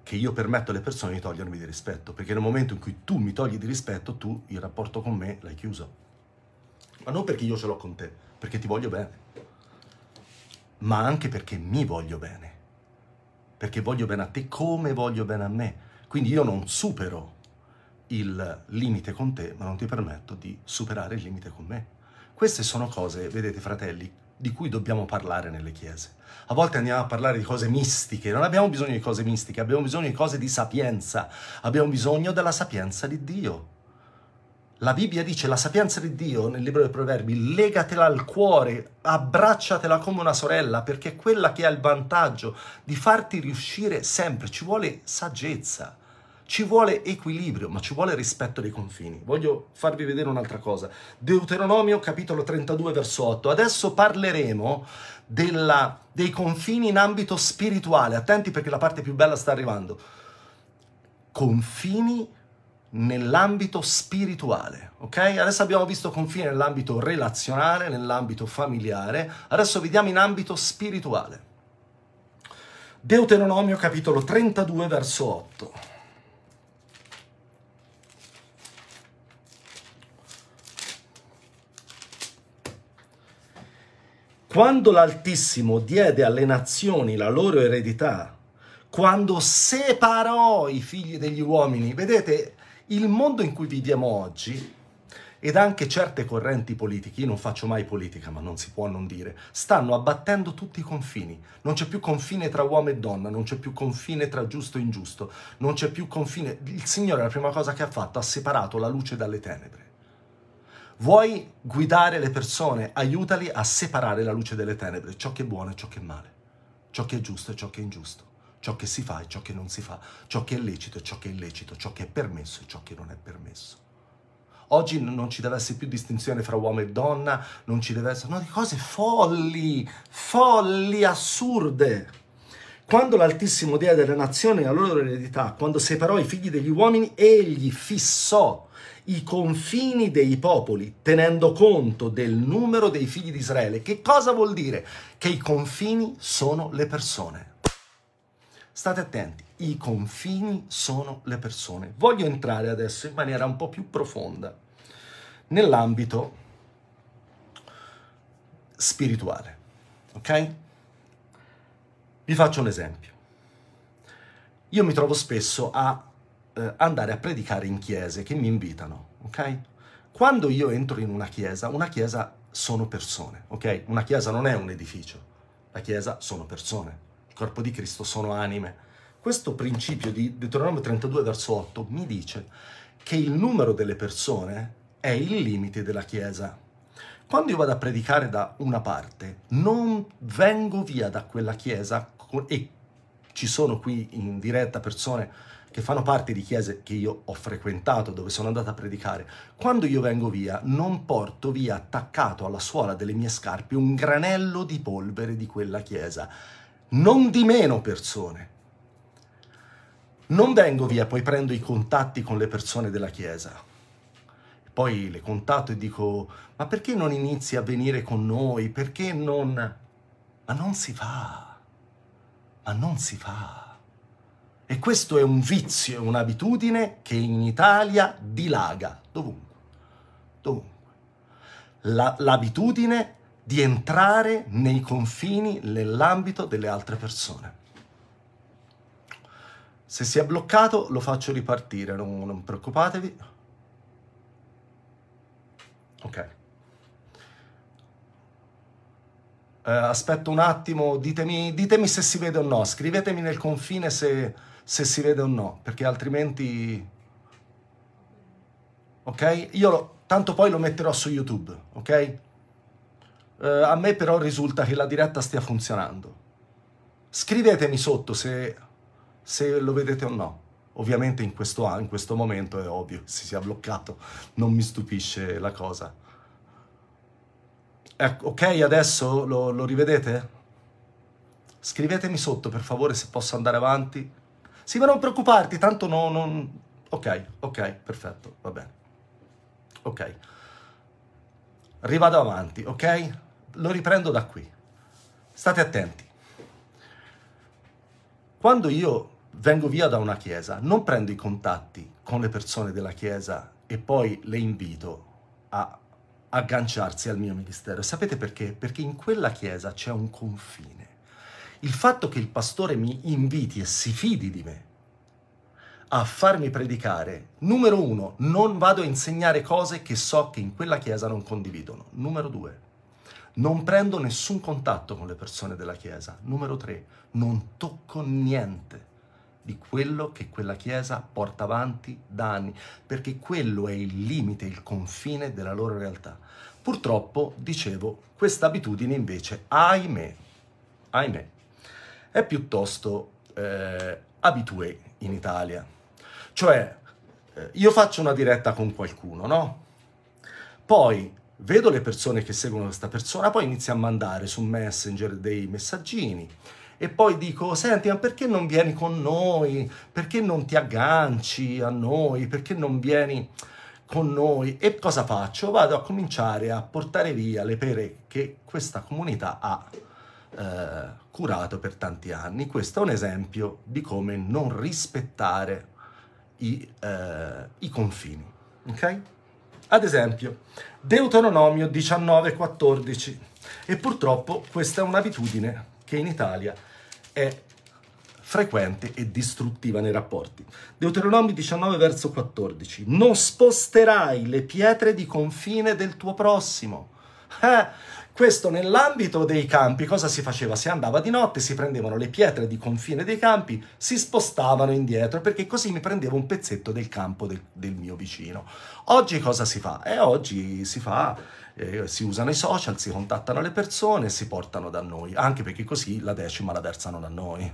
che io permetto alle persone di togliermi di rispetto, perché nel momento in cui tu mi togli di rispetto, tu il rapporto con me l'hai chiuso. Ma non perché io ce l'ho con te, perché ti voglio bene, ma anche perché mi voglio bene, perché voglio bene a te come voglio bene a me. Quindi io non supero il limite con te, ma non ti permetto di superare il limite con me. Queste sono cose, vedete fratelli, di cui dobbiamo parlare nelle chiese. A volte andiamo a parlare di cose mistiche, non abbiamo bisogno di cose mistiche, abbiamo bisogno di cose di sapienza, abbiamo bisogno della sapienza di Dio. La Bibbia dice la sapienza di Dio nel libro dei proverbi, legatela al cuore, abbracciatela come una sorella, perché è quella che ha il vantaggio di farti riuscire sempre, ci vuole saggezza. Ci vuole equilibrio, ma ci vuole rispetto dei confini. Voglio farvi vedere un'altra cosa. Deuteronomio capitolo 32 verso 8. Adesso parleremo della, dei confini in ambito spirituale. Attenti perché la parte più bella sta arrivando. Confini nell'ambito spirituale, ok? Adesso abbiamo visto confini nell'ambito relazionale, nell'ambito familiare, adesso vediamo in ambito spirituale. Deuteronomio capitolo 32 verso 8. Quando l'Altissimo diede alle nazioni la loro eredità, quando separò i figli degli uomini, vedete, il mondo in cui viviamo oggi ed anche certe correnti politiche, io non faccio mai politica, ma non si può non dire, stanno abbattendo tutti i confini. Non c'è più confine tra uomo e donna, non c'è più confine tra giusto e ingiusto, non c'è più confine. Il Signore la prima cosa che ha fatto ha separato la luce dalle tenebre. Vuoi guidare le persone, aiutali a separare la luce delle tenebre, ciò che è buono e ciò che è male, ciò che è giusto e ciò che è ingiusto, ciò che si fa e ciò che non si fa, ciò che è lecito e ciò che è illecito, ciò che è permesso e ciò che non è permesso. Oggi non ci deve essere più distinzione fra uomo e donna, non ci deve essere... No, di cose folli, folli, assurde. Quando l'Altissimo Dea delle Nazioni la loro eredità, quando separò i figli degli uomini, egli fissò i confini dei popoli, tenendo conto del numero dei figli di Israele. Che cosa vuol dire? Che i confini sono le persone. State attenti, i confini sono le persone. Voglio entrare adesso in maniera un po' più profonda nell'ambito spirituale. Ok? Vi faccio un esempio. Io mi trovo spesso a eh, andare a predicare in chiese che mi invitano, ok? Quando io entro in una chiesa, una chiesa sono persone, ok? Una chiesa non è un edificio, la chiesa sono persone, il corpo di Cristo sono anime. Questo principio di Deuteronomio 32 verso 8 mi dice che il numero delle persone è il limite della chiesa. Quando io vado a predicare da una parte, non vengo via da quella chiesa e ci sono qui in diretta persone che fanno parte di chiese che io ho frequentato, dove sono andato a predicare, quando io vengo via non porto via attaccato alla suola delle mie scarpe un granello di polvere di quella chiesa. Non di meno persone. Non vengo via, poi prendo i contatti con le persone della chiesa poi le contatto e dico ma perché non inizi a venire con noi? Perché non... Ma non si fa ma non si fa. E questo è un vizio, un'abitudine che in Italia dilaga dovunque. dovunque. La, l'abitudine di entrare nei confini, nell'ambito delle altre persone. Se si è bloccato lo faccio ripartire, non, non preoccupatevi. Ok. eh, aspetto un attimo, ditemi, ditemi, se si vede o no, scrivetemi nel confine se, se si vede o no, perché altrimenti... Ok? Io lo, tanto poi lo metterò su YouTube, ok? Eh, a me però risulta che la diretta stia funzionando. Scrivetemi sotto se, se lo vedete o no. Ovviamente in questo, in questo momento è ovvio che si sia bloccato, non mi stupisce la cosa. Ecco, ok adesso? Lo, lo rivedete? Scrivetemi sotto per favore se posso andare avanti. Sì, ma non preoccuparti, tanto no, non... Ok, ok, perfetto, va bene. Ok. Rivado avanti, ok? Lo riprendo da qui. State attenti. Quando io vengo via da una chiesa, non prendo i contatti con le persone della chiesa e poi le invito a agganciarsi al mio ministero. Sapete perché? Perché in quella chiesa c'è un confine. Il fatto che il pastore mi inviti e si fidi di me a farmi predicare, numero uno, non vado a insegnare cose che so che in quella chiesa non condividono. Numero due, non prendo nessun contatto con le persone della chiesa. Numero tre, non tocco niente di quello che quella Chiesa porta avanti da anni, perché quello è il limite, il confine della loro realtà. Purtroppo, dicevo, questa abitudine invece, ahimè, ahimè, è piuttosto eh, abitué in Italia. Cioè, eh, io faccio una diretta con qualcuno, no? Poi vedo le persone che seguono questa persona, poi inizio a mandare su Messenger dei messaggini, e poi dico, senti, ma perché non vieni con noi? Perché non ti agganci a noi? Perché non vieni con noi? E cosa faccio? Vado a cominciare a portare via le pere che questa comunità ha eh, curato per tanti anni. Questo è un esempio di come non rispettare i, eh, i confini. Ok? Ad esempio, Deuteronomio 19,14. E purtroppo questa è un'abitudine che in Italia è frequente e distruttiva nei rapporti. Deuteronomio 19 verso 14. Non sposterai le pietre di confine del tuo prossimo eh, questo nell'ambito dei campi cosa si faceva? Si andava di notte, si prendevano le pietre di confine dei campi, si spostavano indietro perché così mi prendevo un pezzetto del campo del, del mio vicino. Oggi cosa si fa? Eh, oggi si fa, eh, si usano i social, si contattano le persone si portano da noi, anche perché così la decima la versano da noi.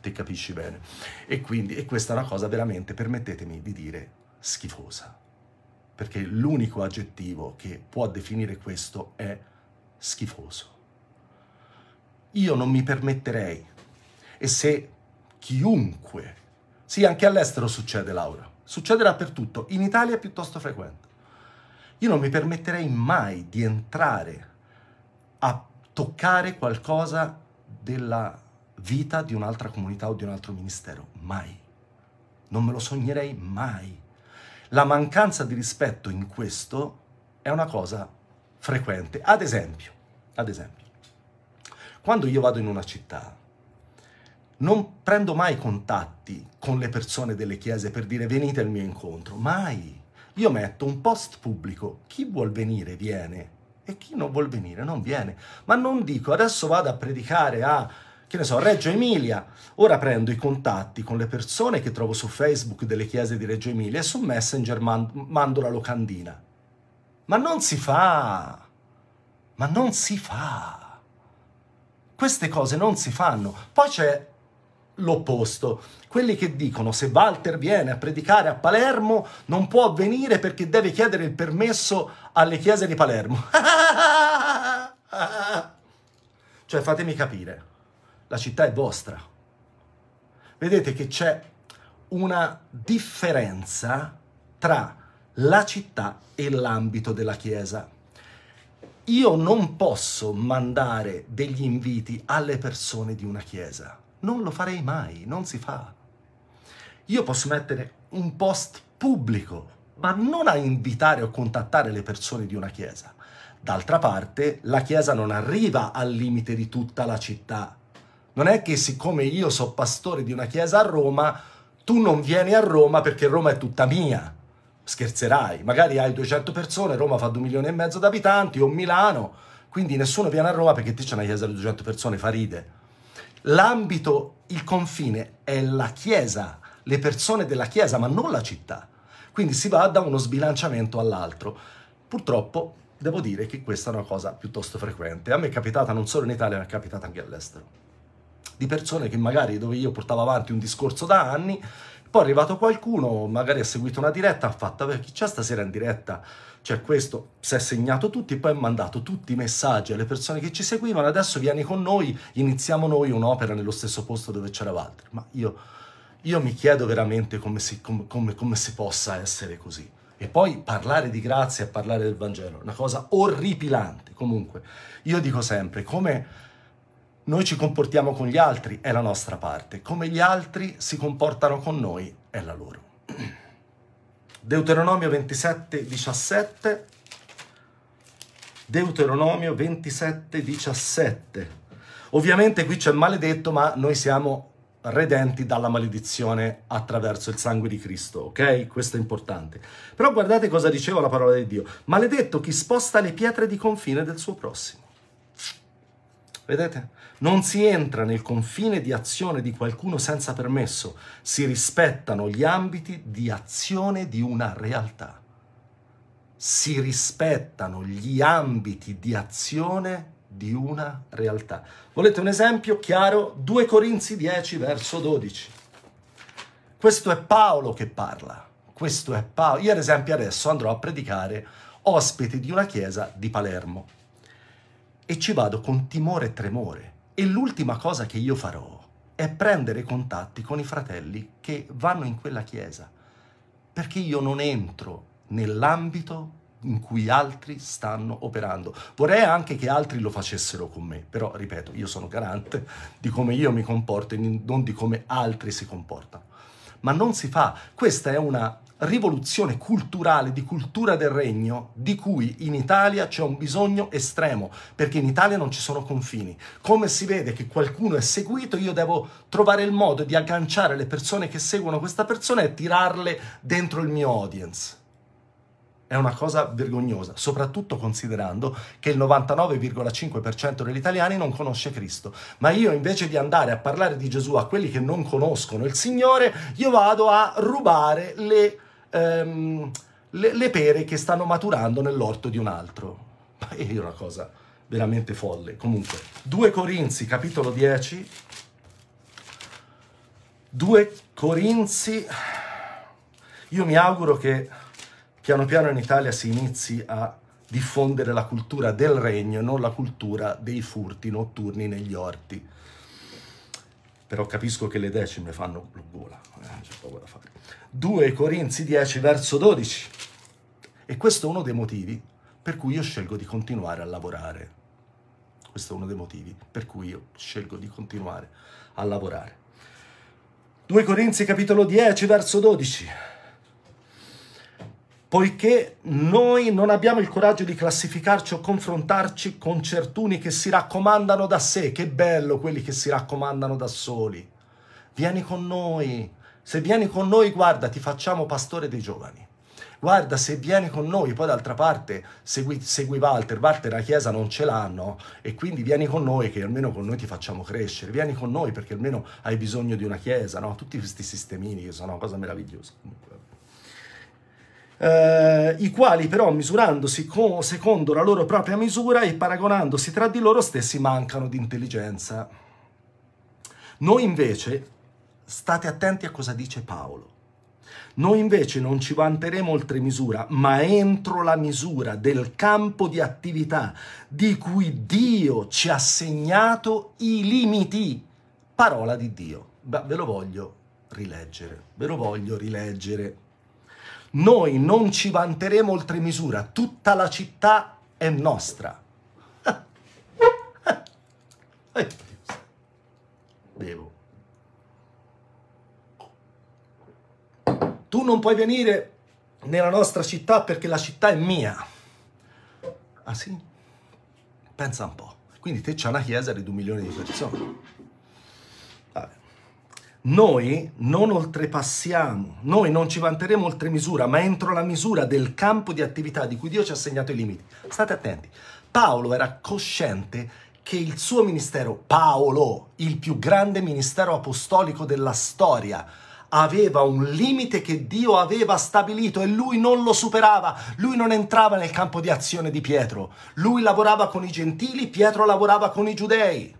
Ti capisci bene? E quindi, e questa è una cosa veramente, permettetemi di dire, schifosa perché l'unico aggettivo che può definire questo è schifoso. Io non mi permetterei, e se chiunque, sì anche all'estero succede Laura, succederà dappertutto, in Italia è piuttosto frequente, io non mi permetterei mai di entrare a toccare qualcosa della vita di un'altra comunità o di un altro ministero, mai. Non me lo sognerei mai. La mancanza di rispetto in questo è una cosa frequente. Ad esempio, ad esempio, quando io vado in una città, non prendo mai contatti con le persone delle chiese per dire venite al mio incontro, mai. Io metto un post pubblico, chi vuol venire viene e chi non vuol venire non viene. Ma non dico adesso vado a predicare a che ne so, Reggio Emilia. Ora prendo i contatti con le persone che trovo su Facebook delle chiese di Reggio Emilia e su Messenger mando la locandina. Ma non si fa! Ma non si fa! Queste cose non si fanno. Poi c'è l'opposto. Quelli che dicono se Walter viene a predicare a Palermo non può venire perché deve chiedere il permesso alle chiese di Palermo. cioè fatemi capire la città è vostra. Vedete che c'è una differenza tra la città e l'ambito della Chiesa. Io non posso mandare degli inviti alle persone di una Chiesa. Non lo farei mai, non si fa. Io posso mettere un post pubblico, ma non a invitare o contattare le persone di una Chiesa. D'altra parte, la Chiesa non arriva al limite di tutta la città non è che siccome io sono pastore di una chiesa a Roma, tu non vieni a Roma perché Roma è tutta mia. Scherzerai, magari hai 200 persone, Roma fa 2 milioni e mezzo di abitanti o Milano, quindi nessuno viene a Roma perché ti c'è una chiesa di 200 persone, fa ride. L'ambito, il confine è la chiesa, le persone della chiesa, ma non la città. Quindi si va da uno sbilanciamento all'altro. Purtroppo devo dire che questa è una cosa piuttosto frequente. A me è capitata non solo in Italia, ma è capitata anche all'estero di persone che magari dove io portavo avanti un discorso da anni, poi è arrivato qualcuno, magari ha seguito una diretta, ha fatto, chi c'è stasera in diretta? Cioè questo, si è segnato tutti poi ha mandato tutti i messaggi alle persone che ci seguivano, adesso vieni con noi, iniziamo noi un'opera nello stesso posto dove c'era Walter. Ma io, io mi chiedo veramente come si, come, come, come si possa essere così. E poi parlare di grazia e parlare del Vangelo, una cosa orripilante. Comunque, io dico sempre, come noi ci comportiamo con gli altri, è la nostra parte, come gli altri si comportano con noi, è la loro. Deuteronomio 27, 17. Deuteronomio 27, 17. Ovviamente qui c'è maledetto, ma noi siamo redenti dalla maledizione attraverso il sangue di Cristo, ok? Questo è importante. Però guardate cosa diceva la parola di Dio. Maledetto chi sposta le pietre di confine del suo prossimo. Vedete? Non si entra nel confine di azione di qualcuno senza permesso, si rispettano gli ambiti di azione di una realtà. Si rispettano gli ambiti di azione di una realtà. Volete un esempio chiaro? 2 Corinzi 10 verso 12. Questo è Paolo che parla. Questo è Paolo. Io ad esempio adesso andrò a predicare ospite di una chiesa di Palermo e ci vado con timore e tremore e l'ultima cosa che io farò è prendere contatti con i fratelli che vanno in quella chiesa, perché io non entro nell'ambito in cui altri stanno operando. Vorrei anche che altri lo facessero con me, però ripeto, io sono garante di come io mi comporto e non di come altri si comportano. Ma non si fa, questa è una rivoluzione culturale, di cultura del regno, di cui in Italia c'è un bisogno estremo, perché in Italia non ci sono confini. Come si vede che qualcuno è seguito, io devo trovare il modo di agganciare le persone che seguono questa persona e tirarle dentro il mio audience. È una cosa vergognosa, soprattutto considerando che il 99,5% degli italiani non conosce Cristo. Ma io invece di andare a parlare di Gesù a quelli che non conoscono il Signore, io vado a rubare le ehm, le, le, pere che stanno maturando nell'orto di un altro. È una cosa veramente folle. Comunque, 2 Corinzi, capitolo 10. 2 Corinzi. Io mi auguro che piano piano in Italia si inizi a diffondere la cultura del regno, non la cultura dei furti notturni negli orti. Però capisco che le decime fanno gola, eh, c'è poco da fare. 2 Corinzi 10 verso 12. E questo è uno dei motivi per cui io scelgo di continuare a lavorare. Questo è uno dei motivi per cui io scelgo di continuare a lavorare. 2 Corinzi capitolo 10 verso 12. Poiché noi non abbiamo il coraggio di classificarci o confrontarci con certuni che si raccomandano da sé, che bello quelli che si raccomandano da soli. Vieni con noi, se vieni con noi, guarda, ti facciamo pastore dei giovani. Guarda, se vieni con noi, poi d'altra parte segui, segui Walter, Walter la Chiesa non ce l'hanno e quindi vieni con noi che almeno con noi ti facciamo crescere, vieni con noi perché almeno hai bisogno di una Chiesa, no? Tutti questi sistemini che sono una cosa meravigliosa comunque. Eh, I quali però misurandosi co- secondo la loro propria misura e paragonandosi tra di loro stessi mancano di intelligenza. Noi invece State attenti a cosa dice Paolo. Noi invece non ci vanteremo oltre misura, ma entro la misura del campo di attività di cui Dio ci ha segnato i limiti. Parola di Dio. Beh, ve lo voglio rileggere, ve lo voglio rileggere. Noi non ci vanteremo oltre misura, tutta la città è nostra. Eh, eh. Devo. tu non puoi venire nella nostra città perché la città è mia. Ah sì? Pensa un po'. Quindi te c'è una chiesa di 2 milioni di persone. Vabbè. Noi non oltrepassiamo, noi non ci vanteremo oltre misura, ma entro la misura del campo di attività di cui Dio ci ha segnato i limiti. State attenti. Paolo era cosciente che il suo ministero, Paolo, il più grande ministero apostolico della storia, aveva un limite che Dio aveva stabilito e lui non lo superava, lui non entrava nel campo di azione di Pietro, lui lavorava con i gentili, Pietro lavorava con i giudei.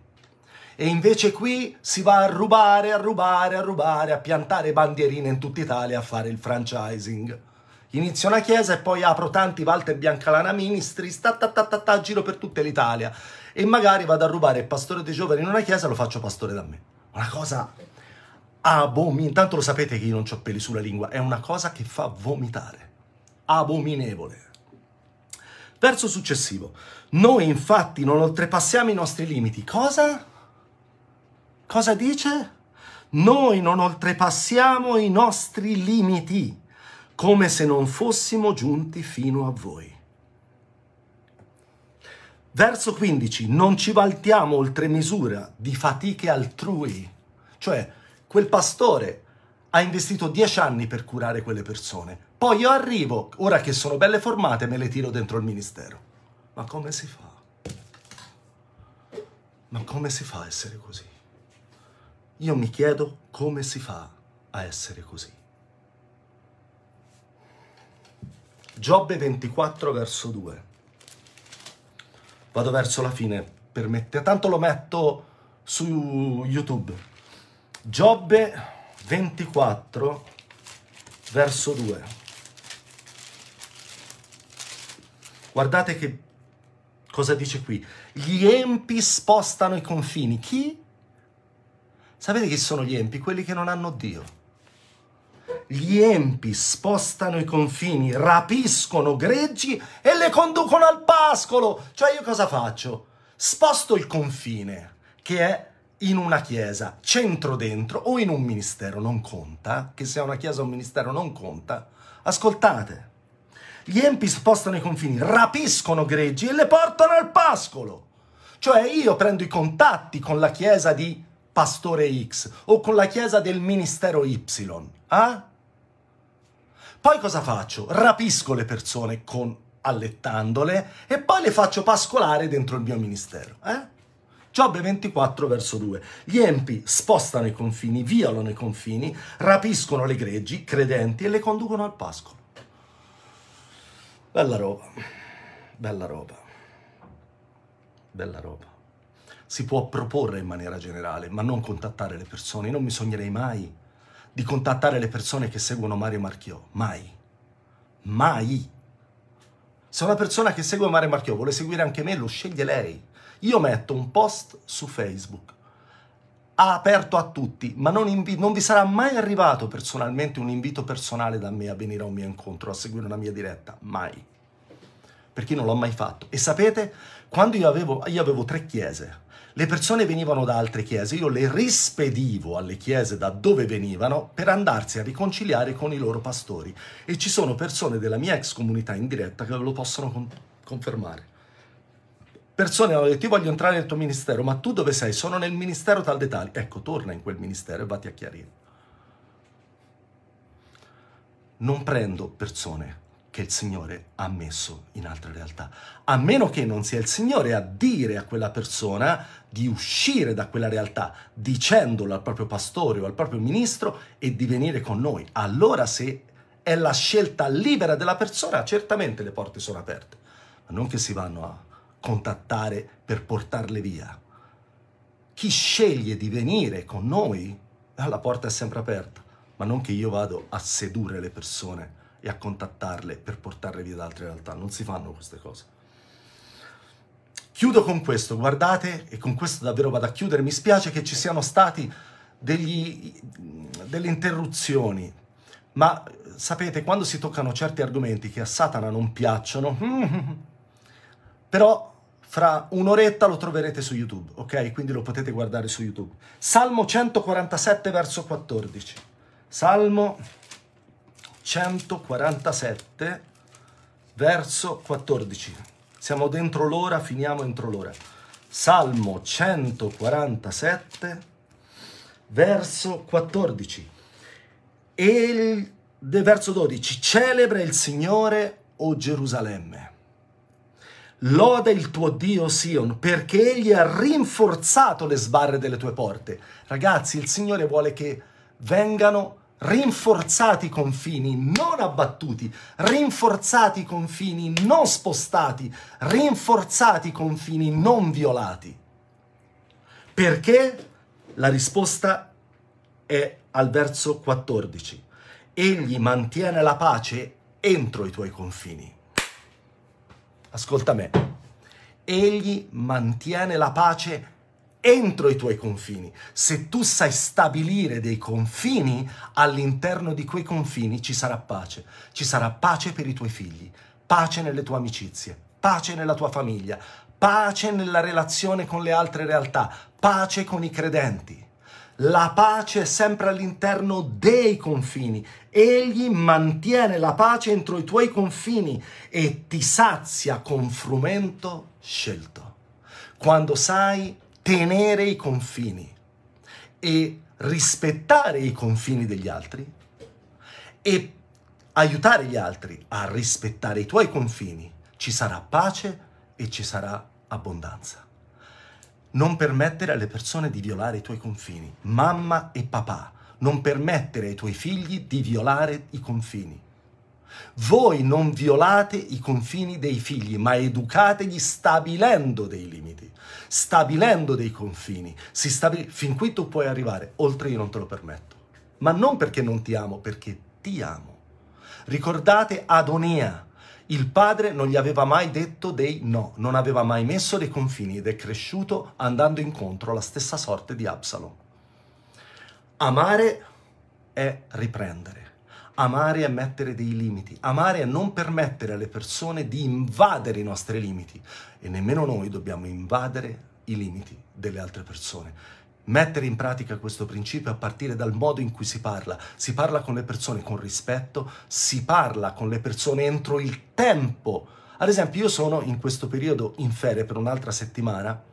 E invece qui si va a rubare, a rubare, a rubare, a piantare bandierine in tutta Italia, a fare il franchising. Inizio una chiesa e poi apro tanti Walter Biancalana Ministri, sta, ta, ta, ta, ta, giro per tutta l'Italia. E magari vado a rubare il pastore dei giovani in una chiesa e lo faccio pastore da me. Una cosa abominevole. Ah, intanto lo sapete che io non ho peli sulla lingua, è una cosa che fa vomitare. Abominevole. Verso successivo. Noi infatti non oltrepassiamo i nostri limiti. Cosa? Cosa dice? Noi non oltrepassiamo i nostri limiti, come se non fossimo giunti fino a voi. Verso 15. Non ci valtiamo oltre misura di fatiche altrui. Cioè, quel pastore ha investito dieci anni per curare quelle persone. Poi io arrivo, ora che sono belle formate, me le tiro dentro il ministero. Ma come si fa? Ma come si fa a essere così? Io mi chiedo come si fa a essere così. Giobbe 24 verso 2. Vado verso la fine, permette. Tanto lo metto su YouTube. Giobbe 24, verso 2. Guardate che cosa dice qui. Gli empi spostano i confini. Chi? Sapete chi sono gli empi? Quelli che non hanno Dio. Gli empi spostano i confini, rapiscono greggi e le conducono al pascolo. Cioè io cosa faccio? Sposto il confine, che è in una chiesa, centro dentro o in un ministero, non conta, che sia una chiesa o un ministero non conta, ascoltate, gli empi spostano i confini, rapiscono greggi e le portano al pascolo. Cioè io prendo i contatti con la chiesa di pastore X o con la chiesa del ministero Y. Eh? Poi cosa faccio? Rapisco le persone con allettandole e poi le faccio pascolare dentro il mio ministero. Eh? Giobbe 24 verso 2. Gli empi spostano i confini, violano i confini, rapiscono le greggi, credenti e le conducono al pascolo. Bella roba, bella roba, bella roba. Si può proporre in maniera generale, ma non contattare le persone. non mi sognerei mai di contattare le persone che seguono Mario Marchiò, mai, mai. Se una persona che segue Mario Marchiò vuole seguire anche me, lo sceglie lei io metto un post su Facebook aperto a tutti, ma non, invi- non, vi sarà mai arrivato personalmente un invito personale da me a venire a un mio incontro, a seguire una mia diretta, mai. Perché non l'ho mai fatto. E sapete, quando io avevo, io avevo tre chiese, le persone venivano da altre chiese, io le rispedivo alle chiese da dove venivano per andarsi a riconciliare con i loro pastori. E ci sono persone della mia ex comunità in diretta che lo possono con- confermare persone hanno detto io voglio entrare nel tuo ministero, ma tu dove sei? Sono nel ministero tal dettaglio. Ecco, torna in quel ministero e vatti a chiarire. Non prendo persone che il Signore ha messo in altre realtà. A meno che non sia il Signore a dire a quella persona di uscire da quella realtà, dicendolo al proprio pastore o al proprio ministro e di venire con noi. Allora se è la scelta libera della persona, certamente le porte sono aperte, ma non che si vanno a contattare per portarle via. Chi sceglie di venire con noi, eh, la porta è sempre aperta, ma non che io vado a sedurre le persone e a contattarle per portarle via da altre realtà, non si fanno queste cose. Chiudo con questo, guardate, e con questo davvero vado a chiudere, mi spiace che ci siano stati degli, delle interruzioni, ma eh, sapete, quando si toccano certi argomenti che a Satana non piacciono, però fra un'oretta lo troverete su YouTube, ok? Quindi lo potete guardare su YouTube. Salmo 147 verso 14. Salmo 147 verso 14. Siamo dentro l'ora, finiamo entro l'ora. Salmo 147 verso 14. E il, verso 12. Celebra il Signore o Gerusalemme Loda il tuo Dio Sion, perché egli ha rinforzato le sbarre delle tue porte. Ragazzi, il Signore vuole che vengano rinforzati i confini, non abbattuti, rinforzati i confini, non spostati, rinforzati i confini, non violati. Perché? La risposta è al verso 14. Egli mantiene la pace entro i tuoi confini ascolta me, egli mantiene la pace entro i tuoi confini. Se tu sai stabilire dei confini, all'interno di quei confini ci sarà pace. Ci sarà pace per i tuoi figli, pace nelle tue amicizie, pace nella tua famiglia, pace nella relazione con le altre realtà, pace con i credenti. La pace è sempre all'interno dei confini. Egli mantiene la pace entro i tuoi confini e ti sazia con frumento scelto. Quando sai tenere i confini e rispettare i confini degli altri e aiutare gli altri a rispettare i tuoi confini, ci sarà pace e ci sarà abbondanza non permettere alle persone di violare i tuoi confini. Mamma e papà, non permettere ai tuoi figli di violare i confini. Voi non violate i confini dei figli, ma educategli stabilendo dei limiti, stabilendo dei confini. Stabil- fin qui tu puoi arrivare, oltre io non te lo permetto. Ma non perché non ti amo, perché ti amo. Ricordate Adonia, il padre non gli aveva mai detto dei no, non aveva mai messo dei confini ed è cresciuto andando incontro alla stessa sorte di Absalom. Amare è riprendere. Amare è mettere dei limiti, amare è non permettere alle persone di invadere i nostri limiti e nemmeno noi dobbiamo invadere i limiti delle altre persone mettere in pratica questo principio a partire dal modo in cui si parla. Si parla con le persone con rispetto, si parla con le persone entro il tempo. Ad esempio, io sono in questo periodo in ferie per un'altra settimana.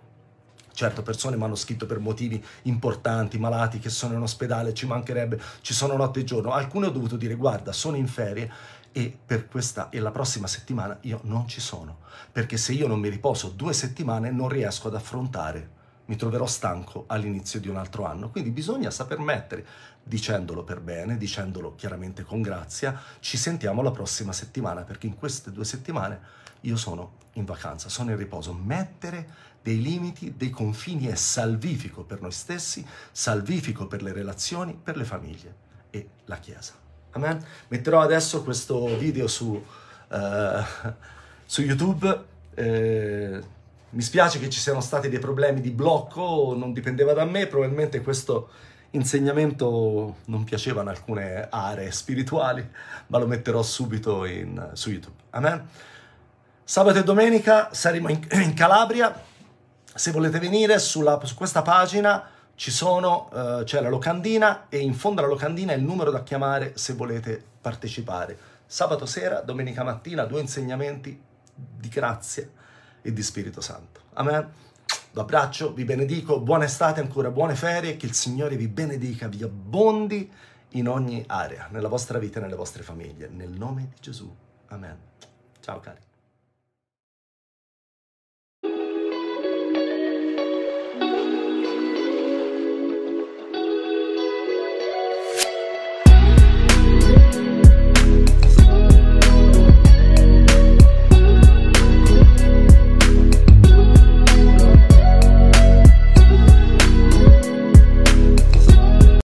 Certo, persone mi hanno scritto per motivi importanti, malati che sono in ospedale, ci mancherebbe, ci sono notte e giorno. Alcune ho dovuto dire, guarda, sono in ferie e per questa e la prossima settimana io non ci sono. Perché se io non mi riposo due settimane non riesco ad affrontare mi troverò stanco all'inizio di un altro anno. Quindi bisogna saper mettere, dicendolo per bene, dicendolo chiaramente con grazia, ci sentiamo la prossima settimana, perché in queste due settimane io sono in vacanza, sono in riposo. Mettere dei limiti, dei confini è salvifico per noi stessi, salvifico per le relazioni, per le famiglie e la Chiesa. Amen. Metterò adesso questo video su, uh, su YouTube. Eh, mi spiace che ci siano stati dei problemi di blocco, non dipendeva da me, probabilmente questo insegnamento non piaceva in alcune aree spirituali, ma lo metterò subito in, su YouTube. Amen. Sabato e domenica saremo in, in Calabria. Se volete venire sulla, su questa pagina eh, c'è uh, cioè la locandina e in fondo alla locandina è il numero da chiamare se volete partecipare. Sabato sera, domenica mattina, due insegnamenti di grazia e di Spirito Santo. Amen. Vi abbraccio, vi benedico, buona estate ancora, buone ferie, che il Signore vi benedica, vi abbondi in ogni area, nella vostra vita e nelle vostre famiglie. Nel nome di Gesù. Amen. Ciao cari.